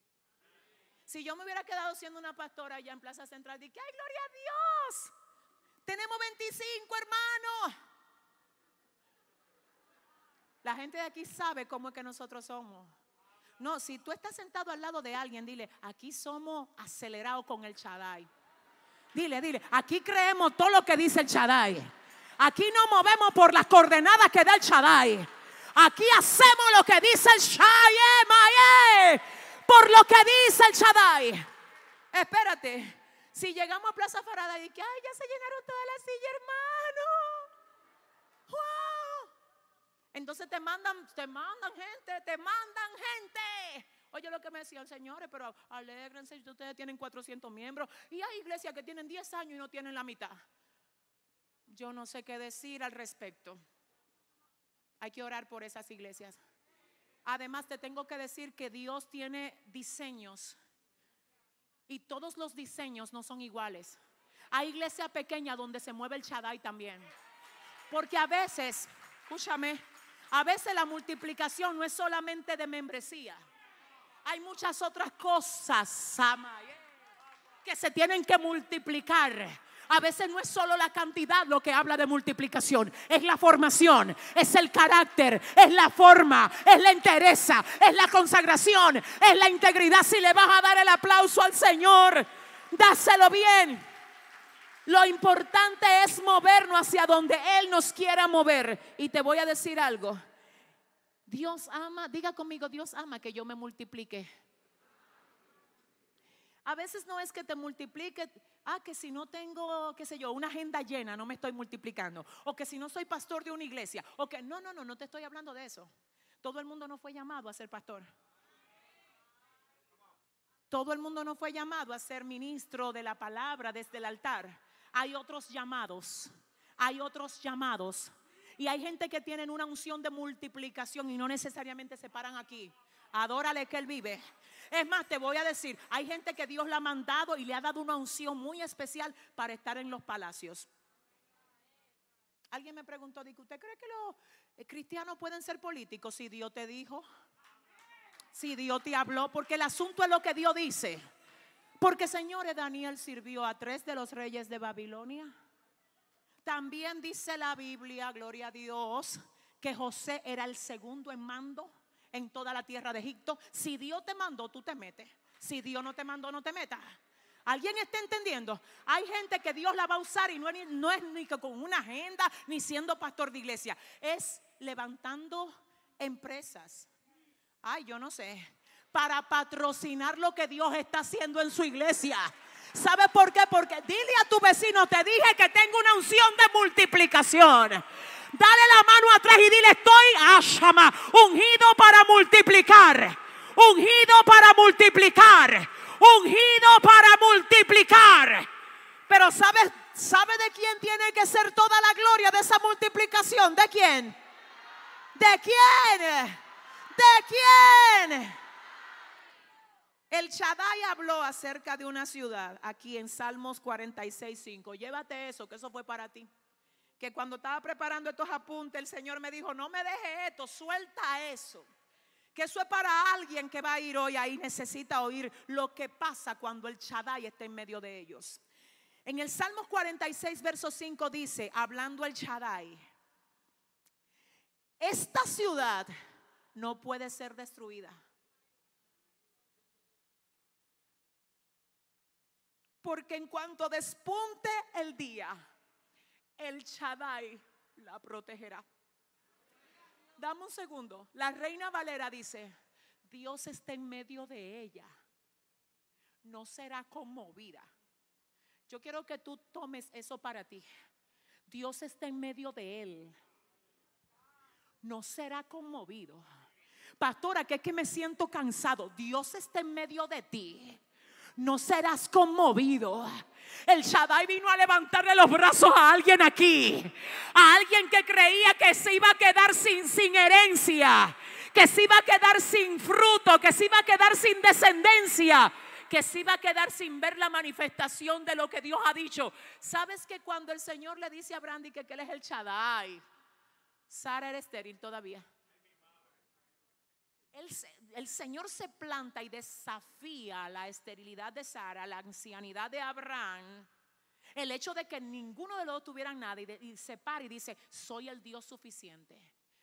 Si yo me hubiera quedado siendo una pastora allá en Plaza Central, dije, ¡ay, gloria a Dios! Tenemos 25 hermanos. La gente de aquí sabe cómo es que nosotros somos. No, si tú estás sentado al lado de alguien, dile, aquí somos acelerados con el Chadai. Dile, dile, aquí creemos todo lo que dice el Chadai. Aquí no movemos por las coordenadas que da el Shaddai. Aquí hacemos lo que dice el Shaddai. Por lo que dice el Shaddai. Espérate. Si llegamos a Plaza Faraday y que, ya se llenaron todas las sillas, hermano. Entonces te mandan, te mandan gente, te mandan gente. Oye lo que me decían, señores, pero alégrense, ustedes tienen 400 miembros. Y hay iglesias que tienen 10 años y no tienen la mitad. Yo no sé qué decir al respecto. Hay que orar por esas iglesias. Además, te tengo que decir que Dios tiene diseños y todos los diseños no son iguales. Hay iglesia pequeña donde se mueve el Chadai también. Porque a veces, escúchame, a veces la multiplicación no es solamente de membresía. Hay muchas otras cosas, eh, que se tienen que multiplicar a veces no es solo la cantidad lo que habla de multiplicación, es la formación, es el carácter, es la forma, es la entereza, es la consagración, es la integridad. Si le vas a dar el aplauso al Señor, dáselo bien. Lo importante es movernos hacia donde Él nos quiera mover. Y te voy a decir algo. Dios ama, diga conmigo, Dios ama que yo me multiplique. A veces no es que te multiplique, ah, que si no tengo, qué sé yo, una agenda llena, no me estoy multiplicando, o que si no soy pastor de una iglesia, o que no, no, no, no te estoy hablando de eso. Todo el mundo no fue llamado a ser pastor. Todo el mundo no fue llamado a ser ministro de la palabra desde el altar. Hay otros llamados, hay otros llamados. Y hay gente que tienen una unción de multiplicación y no necesariamente se paran aquí. Adórale que Él vive. Es más, te voy a decir, hay gente que Dios la ha mandado y le ha dado una unción muy especial para estar en los palacios. Alguien me preguntó, dijo, ¿usted cree que los eh, cristianos pueden ser políticos si Dios te dijo? Si Dios te habló, porque el asunto es lo que Dios dice. Porque señores, Daniel sirvió a tres de los reyes de Babilonia. También dice la Biblia, gloria a Dios, que José era el segundo en mando en toda la tierra de Egipto. Si Dios te mandó, tú te metes. Si Dios no te mandó, no te metas. ¿Alguien está entendiendo? Hay gente que Dios la va a usar y no es, ni con una agenda ni siendo pastor de iglesia. Es levantando empresas. Ay, yo no sé. Para patrocinar lo que Dios está haciendo en su iglesia. ¿Sabe por qué? Porque dile a tu vecino, te dije que tengo una unción de multiplicación. Dale la mano atrás y dile, estoy ashama, ah, ungido para multiplicar. Ungido para multiplicar. Ungido para multiplicar. Pero ¿sabes ¿Sabe de quién tiene que ser toda la gloria de esa multiplicación? ¿De quién? ¿De quién? ¿De quién? El Chadai habló acerca de una ciudad aquí en Salmos 46.5. Llévate eso, que eso fue para ti. Que cuando estaba preparando estos apuntes, el Señor me dijo, no me deje esto, suelta eso. Que eso es para alguien que va a ir hoy ahí, necesita oír lo que pasa cuando el Chadai está en medio de ellos. En el Salmos 46, verso 5 dice, hablando el Chadai, esta ciudad no puede ser destruida Porque en cuanto despunte el día, el Chadai la protegerá. Dame un segundo. La reina Valera dice, Dios está en medio de ella. No será conmovida. Yo quiero que tú tomes eso para ti. Dios está en medio de él. No será conmovido. Pastora, que es que me siento cansado. Dios está en medio de ti no serás conmovido. El Shaddai vino a levantarle los brazos a alguien aquí, a alguien que creía que se iba a quedar sin, herencia, que se iba a quedar sin fruto, que se iba a quedar sin descendencia, que se iba a quedar sin ver la manifestación de lo que Dios ha dicho. ¿Sabes que cuando el Señor le dice a Brandy que, que él es el Shaddai, Sara era estéril todavía? Él se, el Señor se planta y desafía la esterilidad de Sara, la ancianidad de Abraham, el hecho de que ninguno de los dos tuvieran nada y, se para y dice, soy el Dios suficiente,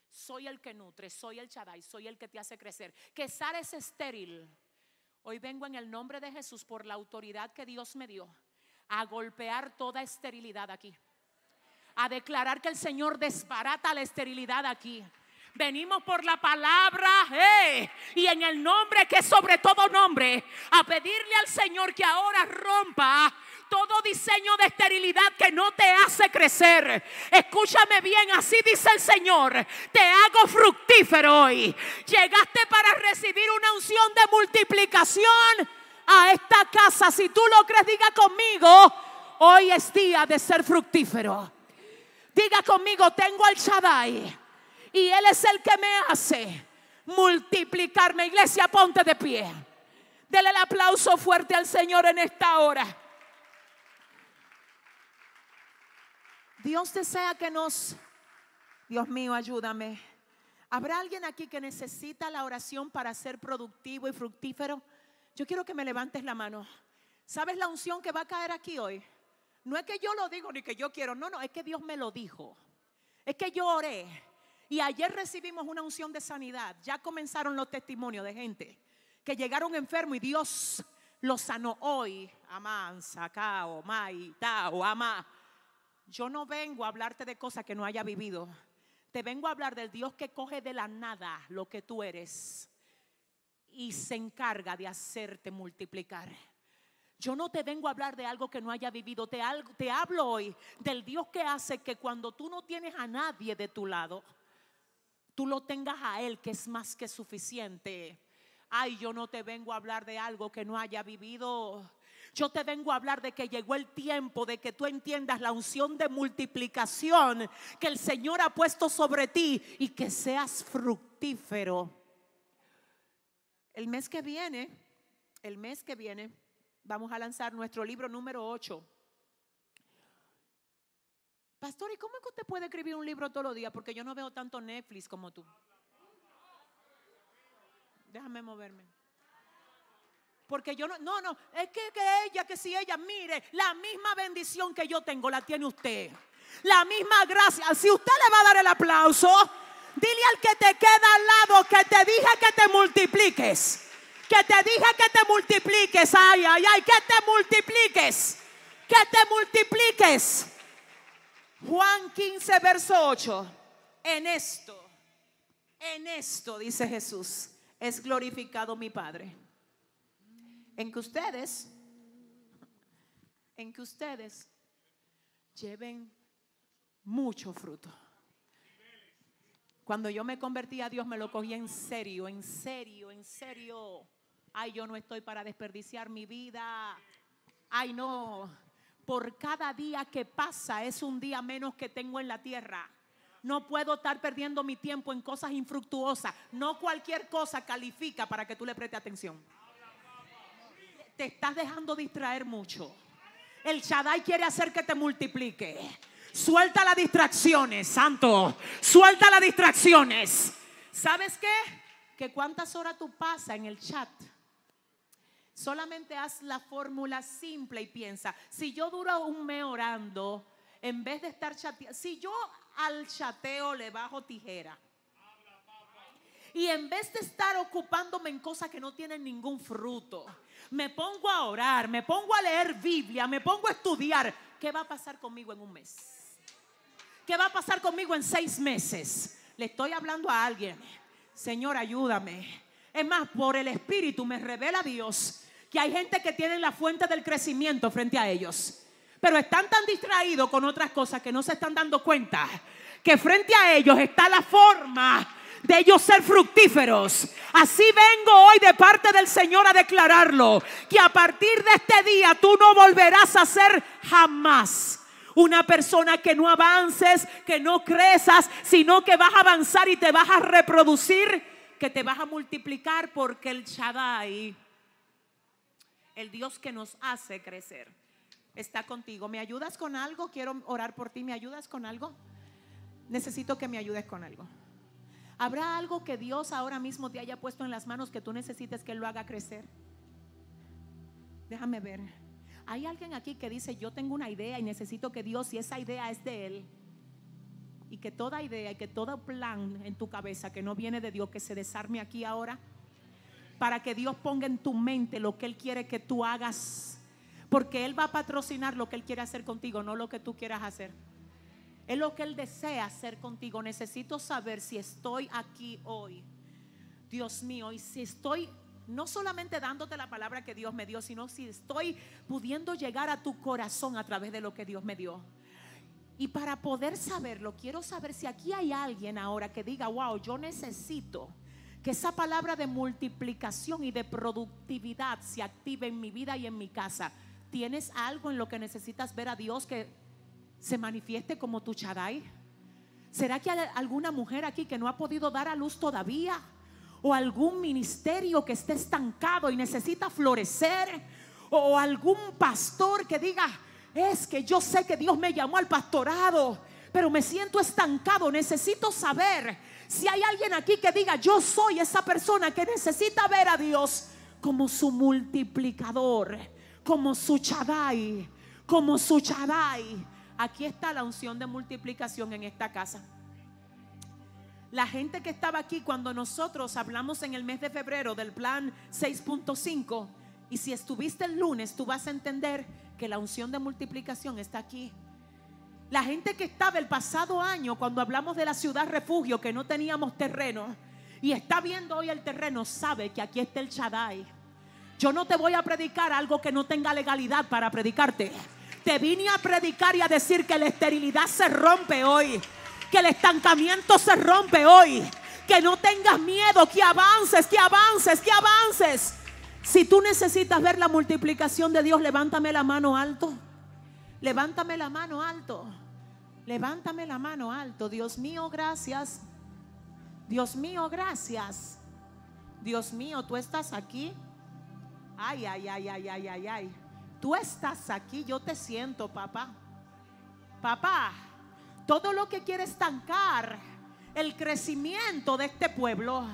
soy el que nutre, soy el Chadai, soy el que te hace crecer. Que Sara es estéril. Hoy vengo en el nombre de Jesús por la autoridad que Dios me dio a golpear toda esterilidad aquí. A declarar que el Señor desbarata la esterilidad aquí. Venimos por la palabra eh, y en el nombre que es sobre todo nombre, a pedirle al Señor que ahora rompa todo diseño de esterilidad que no te hace crecer. Escúchame bien, así dice el Señor, te hago fructífero hoy. Llegaste para recibir una unción de multiplicación a esta casa. Si tú lo crees, diga conmigo, hoy es día de ser fructífero. Diga conmigo, tengo al Shaddai y Él es el que me hace multiplicarme. Iglesia, ponte de pie. Dele el aplauso fuerte al Señor en esta hora. Dios desea que nos, Dios mío, ayúdame. ¿Habrá alguien aquí que necesita la oración para ser productivo y fructífero? Yo quiero que me levantes la mano. ¿Sabes la unción que va a caer aquí hoy? No es que yo lo digo ni que yo quiero, no, no, es que Dios me lo dijo. Es que yo oré y ayer recibimos una unción de sanidad. Ya comenzaron los testimonios de gente que llegaron enfermos y Dios los sanó hoy. Amán, Sacao, Mai, Tao, ama Yo no vengo a hablarte de cosas que no haya vivido. Te vengo a hablar del Dios que coge de la nada lo que tú eres y se encarga de hacerte multiplicar. Yo no te vengo a hablar de algo que no haya vivido, te, te hablo hoy del Dios que hace que cuando tú no tienes a nadie de tu lado, tú lo tengas a Él, que es más que suficiente. Ay, yo no te vengo a hablar de algo que no haya vivido. Yo te vengo a hablar de que llegó el tiempo de que tú entiendas la unción de multiplicación que el Señor ha puesto sobre ti y que seas fructífero. El mes que viene, el mes que viene, vamos a lanzar nuestro libro número 8 Pastor, ¿y cómo es que usted puede escribir un libro todos los días? Porque yo no veo tanto Netflix como tú. Déjame moverme. Porque yo no, no, no, es que, que ella, que si ella, mire, la misma bendición que yo tengo la tiene usted. La misma gracia. Si usted le va a dar el aplauso, dile al que te queda al lado que te dije que te multipliques. Que te dije que te multipliques. Ay, ay, ay, que te multipliques. Que te multipliques. Juan 15, verso 8. En esto, en esto, dice Jesús, es glorificado mi Padre. En que ustedes, en que ustedes lleven mucho fruto. Cuando yo me convertí a Dios me lo cogí en serio, en serio, en serio. Ay, yo no estoy para desperdiciar mi vida. Ay, no, por cada día que pasa es un día menos que tengo en la tierra. No puedo estar perdiendo mi tiempo en cosas infructuosas. No cualquier cosa califica para que tú le prestes atención. Te estás dejando distraer mucho. El Shaddai quiere hacer que te multiplique. Suelta las distracciones, santo. Suelta las distracciones. ¿Sabes qué? Que cuántas horas tú pasas en el chat Solamente haz la fórmula simple y piensa, si yo duro un mes orando, en vez de estar chateando, si yo al chateo le bajo tijera, y en vez de estar ocupándome en cosas que no tienen ningún fruto, me pongo a orar, me pongo a leer Biblia, me pongo a estudiar, ¿qué va a pasar conmigo en un mes? ¿Qué va a pasar conmigo en seis meses? Le estoy hablando a alguien, Señor, ayúdame. Es más, por el Espíritu me revela Dios que hay gente que tiene la fuente del crecimiento frente a ellos, pero están tan distraídos con otras cosas que no se están dando cuenta que frente a ellos está la forma de ellos ser fructíferos. Así vengo hoy de parte del Señor a declararlo, que a partir de este día tú no volverás a ser jamás una persona que no avances, que no crezas, sino que vas a avanzar y te vas a reproducir, que te vas a multiplicar porque el Shaddai el Dios que nos hace crecer, está contigo. ¿Me ayudas con algo? Quiero orar por ti. ¿Me ayudas con algo? Necesito que me ayudes con algo. ¿Habrá algo que Dios ahora mismo te haya puesto en las manos que tú necesites que Él lo haga crecer? Déjame ver. Hay alguien aquí que dice, yo tengo una idea y necesito que Dios, y esa idea es de Él, y que toda idea y que todo plan en tu cabeza que no viene de Dios, que se desarme aquí ahora, para que Dios ponga en tu mente lo que Él quiere que tú hagas. Porque Él va a patrocinar lo que Él quiere hacer contigo, no lo que tú quieras hacer. Es lo que Él desea hacer contigo. Necesito saber si estoy aquí hoy, Dios mío, y si estoy no solamente dándote la palabra que Dios me dio, sino si estoy pudiendo llegar a tu corazón a través de lo que Dios me dio. Y para poder saberlo, quiero saber si aquí hay alguien ahora que diga, wow, yo necesito que esa palabra de multiplicación y de productividad se active en mi vida y en mi casa. ¿Tienes algo en lo que necesitas ver a Dios que se manifieste como tu charay? ¿Será que hay alguna mujer aquí que no ha podido dar a luz todavía? ¿O algún ministerio que esté estancado y necesita florecer? ¿O algún pastor que diga, es que yo sé que Dios me llamó al pastorado, pero me siento estancado, necesito saber si hay alguien aquí que diga, yo soy esa persona que necesita ver a Dios como su multiplicador, como su Chadai, como su Chadai. Aquí está la unción de multiplicación en esta casa. La gente que estaba aquí cuando nosotros hablamos en el mes de febrero del plan 6.5, y si estuviste el lunes, tú vas a entender que la unción de multiplicación está aquí. La gente que estaba el pasado año, cuando hablamos de la ciudad refugio, que no teníamos terreno, y está viendo hoy el terreno, sabe que aquí está el Shaddai. Yo no te voy a predicar algo que no tenga legalidad para predicarte. Te vine a predicar y a decir que la esterilidad se rompe hoy, que el estancamiento se rompe hoy, que no tengas miedo, que avances, que avances, que avances. Si tú necesitas ver la multiplicación de Dios, levántame la mano alto. Levántame la mano alto. Levántame la mano alto. Dios mío, gracias. Dios mío, gracias. Dios mío, tú estás aquí. Ay, ay, ay, ay, ay, ay, ay. Tú estás aquí, yo te siento, papá. Papá, todo lo que quiere estancar el crecimiento de este pueblo,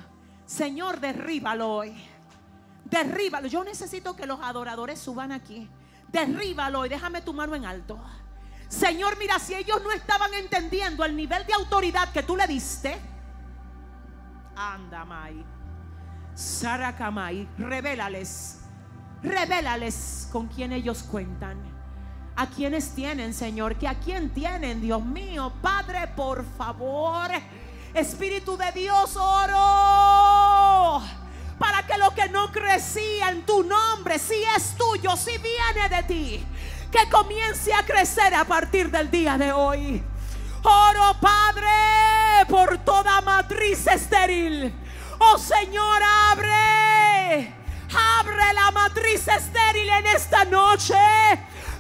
Señor, derríbalo hoy. Derríbalo. Yo necesito que los adoradores suban aquí derríbalo y déjame tu mano en alto. Señor, mira, si ellos no estaban entendiendo el nivel de autoridad que tú le diste, anda, Mai, Sarakamai, revélales, revélales con quién ellos cuentan, a quienes tienen, Señor, que a quién tienen, Dios mío, Padre, por favor, Espíritu de Dios, oro lo que no crecía en tu nombre, si es tuyo, si viene de ti, que comience a crecer a partir del día de hoy. Oro, Padre, por toda matriz estéril. Oh Señor, abre. Abre la matriz estéril en esta noche.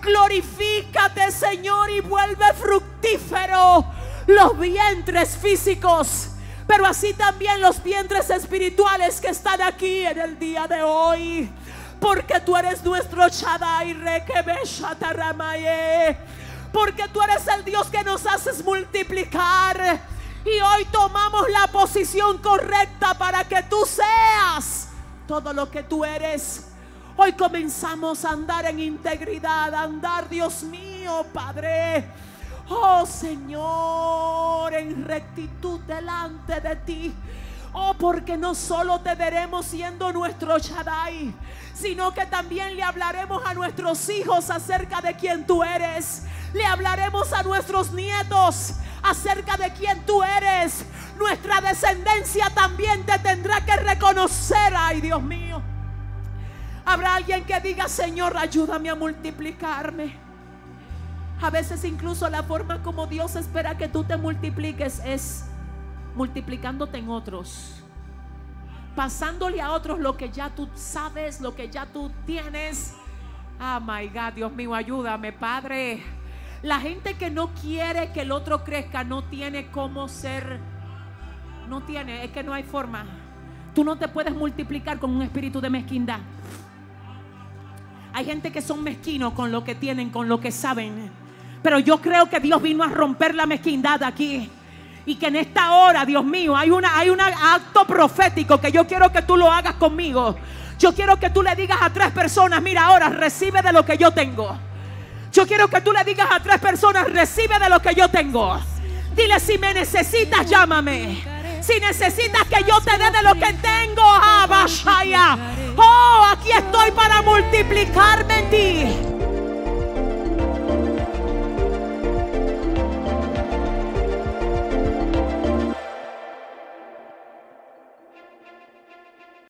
Glorifícate, Señor, y vuelve fructífero los vientres físicos pero así también los vientres espirituales que están aquí en el día de hoy. Porque tú eres nuestro Shaddai, Requebeshataramaye. Porque tú eres el Dios que nos haces multiplicar. Y hoy tomamos la posición correcta para que tú seas todo lo que tú eres. Hoy comenzamos a andar en integridad, a andar, Dios mío, Padre Oh Señor, en rectitud delante de ti. Oh, porque no solo te veremos siendo nuestro Shaddai, sino que también le hablaremos a nuestros hijos acerca de quién tú eres. Le hablaremos a nuestros nietos acerca de quién tú eres. Nuestra descendencia también te tendrá que reconocer. Ay, Dios mío. Habrá alguien que diga, Señor, ayúdame a multiplicarme. A veces incluso la forma como Dios espera que tú te multipliques es multiplicándote en otros. Pasándole a otros lo que ya tú sabes, lo que ya tú tienes. Ah, my God, Dios mío, ayúdame, Padre. La gente que no quiere que el otro crezca no tiene cómo ser. No tiene, es que no hay forma. Tú no te puedes multiplicar con un espíritu de mezquindad. Hay gente que son mezquinos con lo que tienen, con lo que saben. Pero yo creo que Dios vino a romper la mezquindad aquí. Y que en esta hora, Dios mío, hay, hay un acto profético que yo quiero que tú lo hagas conmigo. Yo quiero que tú le digas a tres personas, mira ahora, recibe de lo que yo tengo. Yo quiero que tú le digas a tres personas, recibe de lo que yo tengo. Dile, si me necesitas, llámame. Si necesitas que yo te dé de lo que tengo, Abashaya. Oh, aquí estoy para multiplicarme en ti.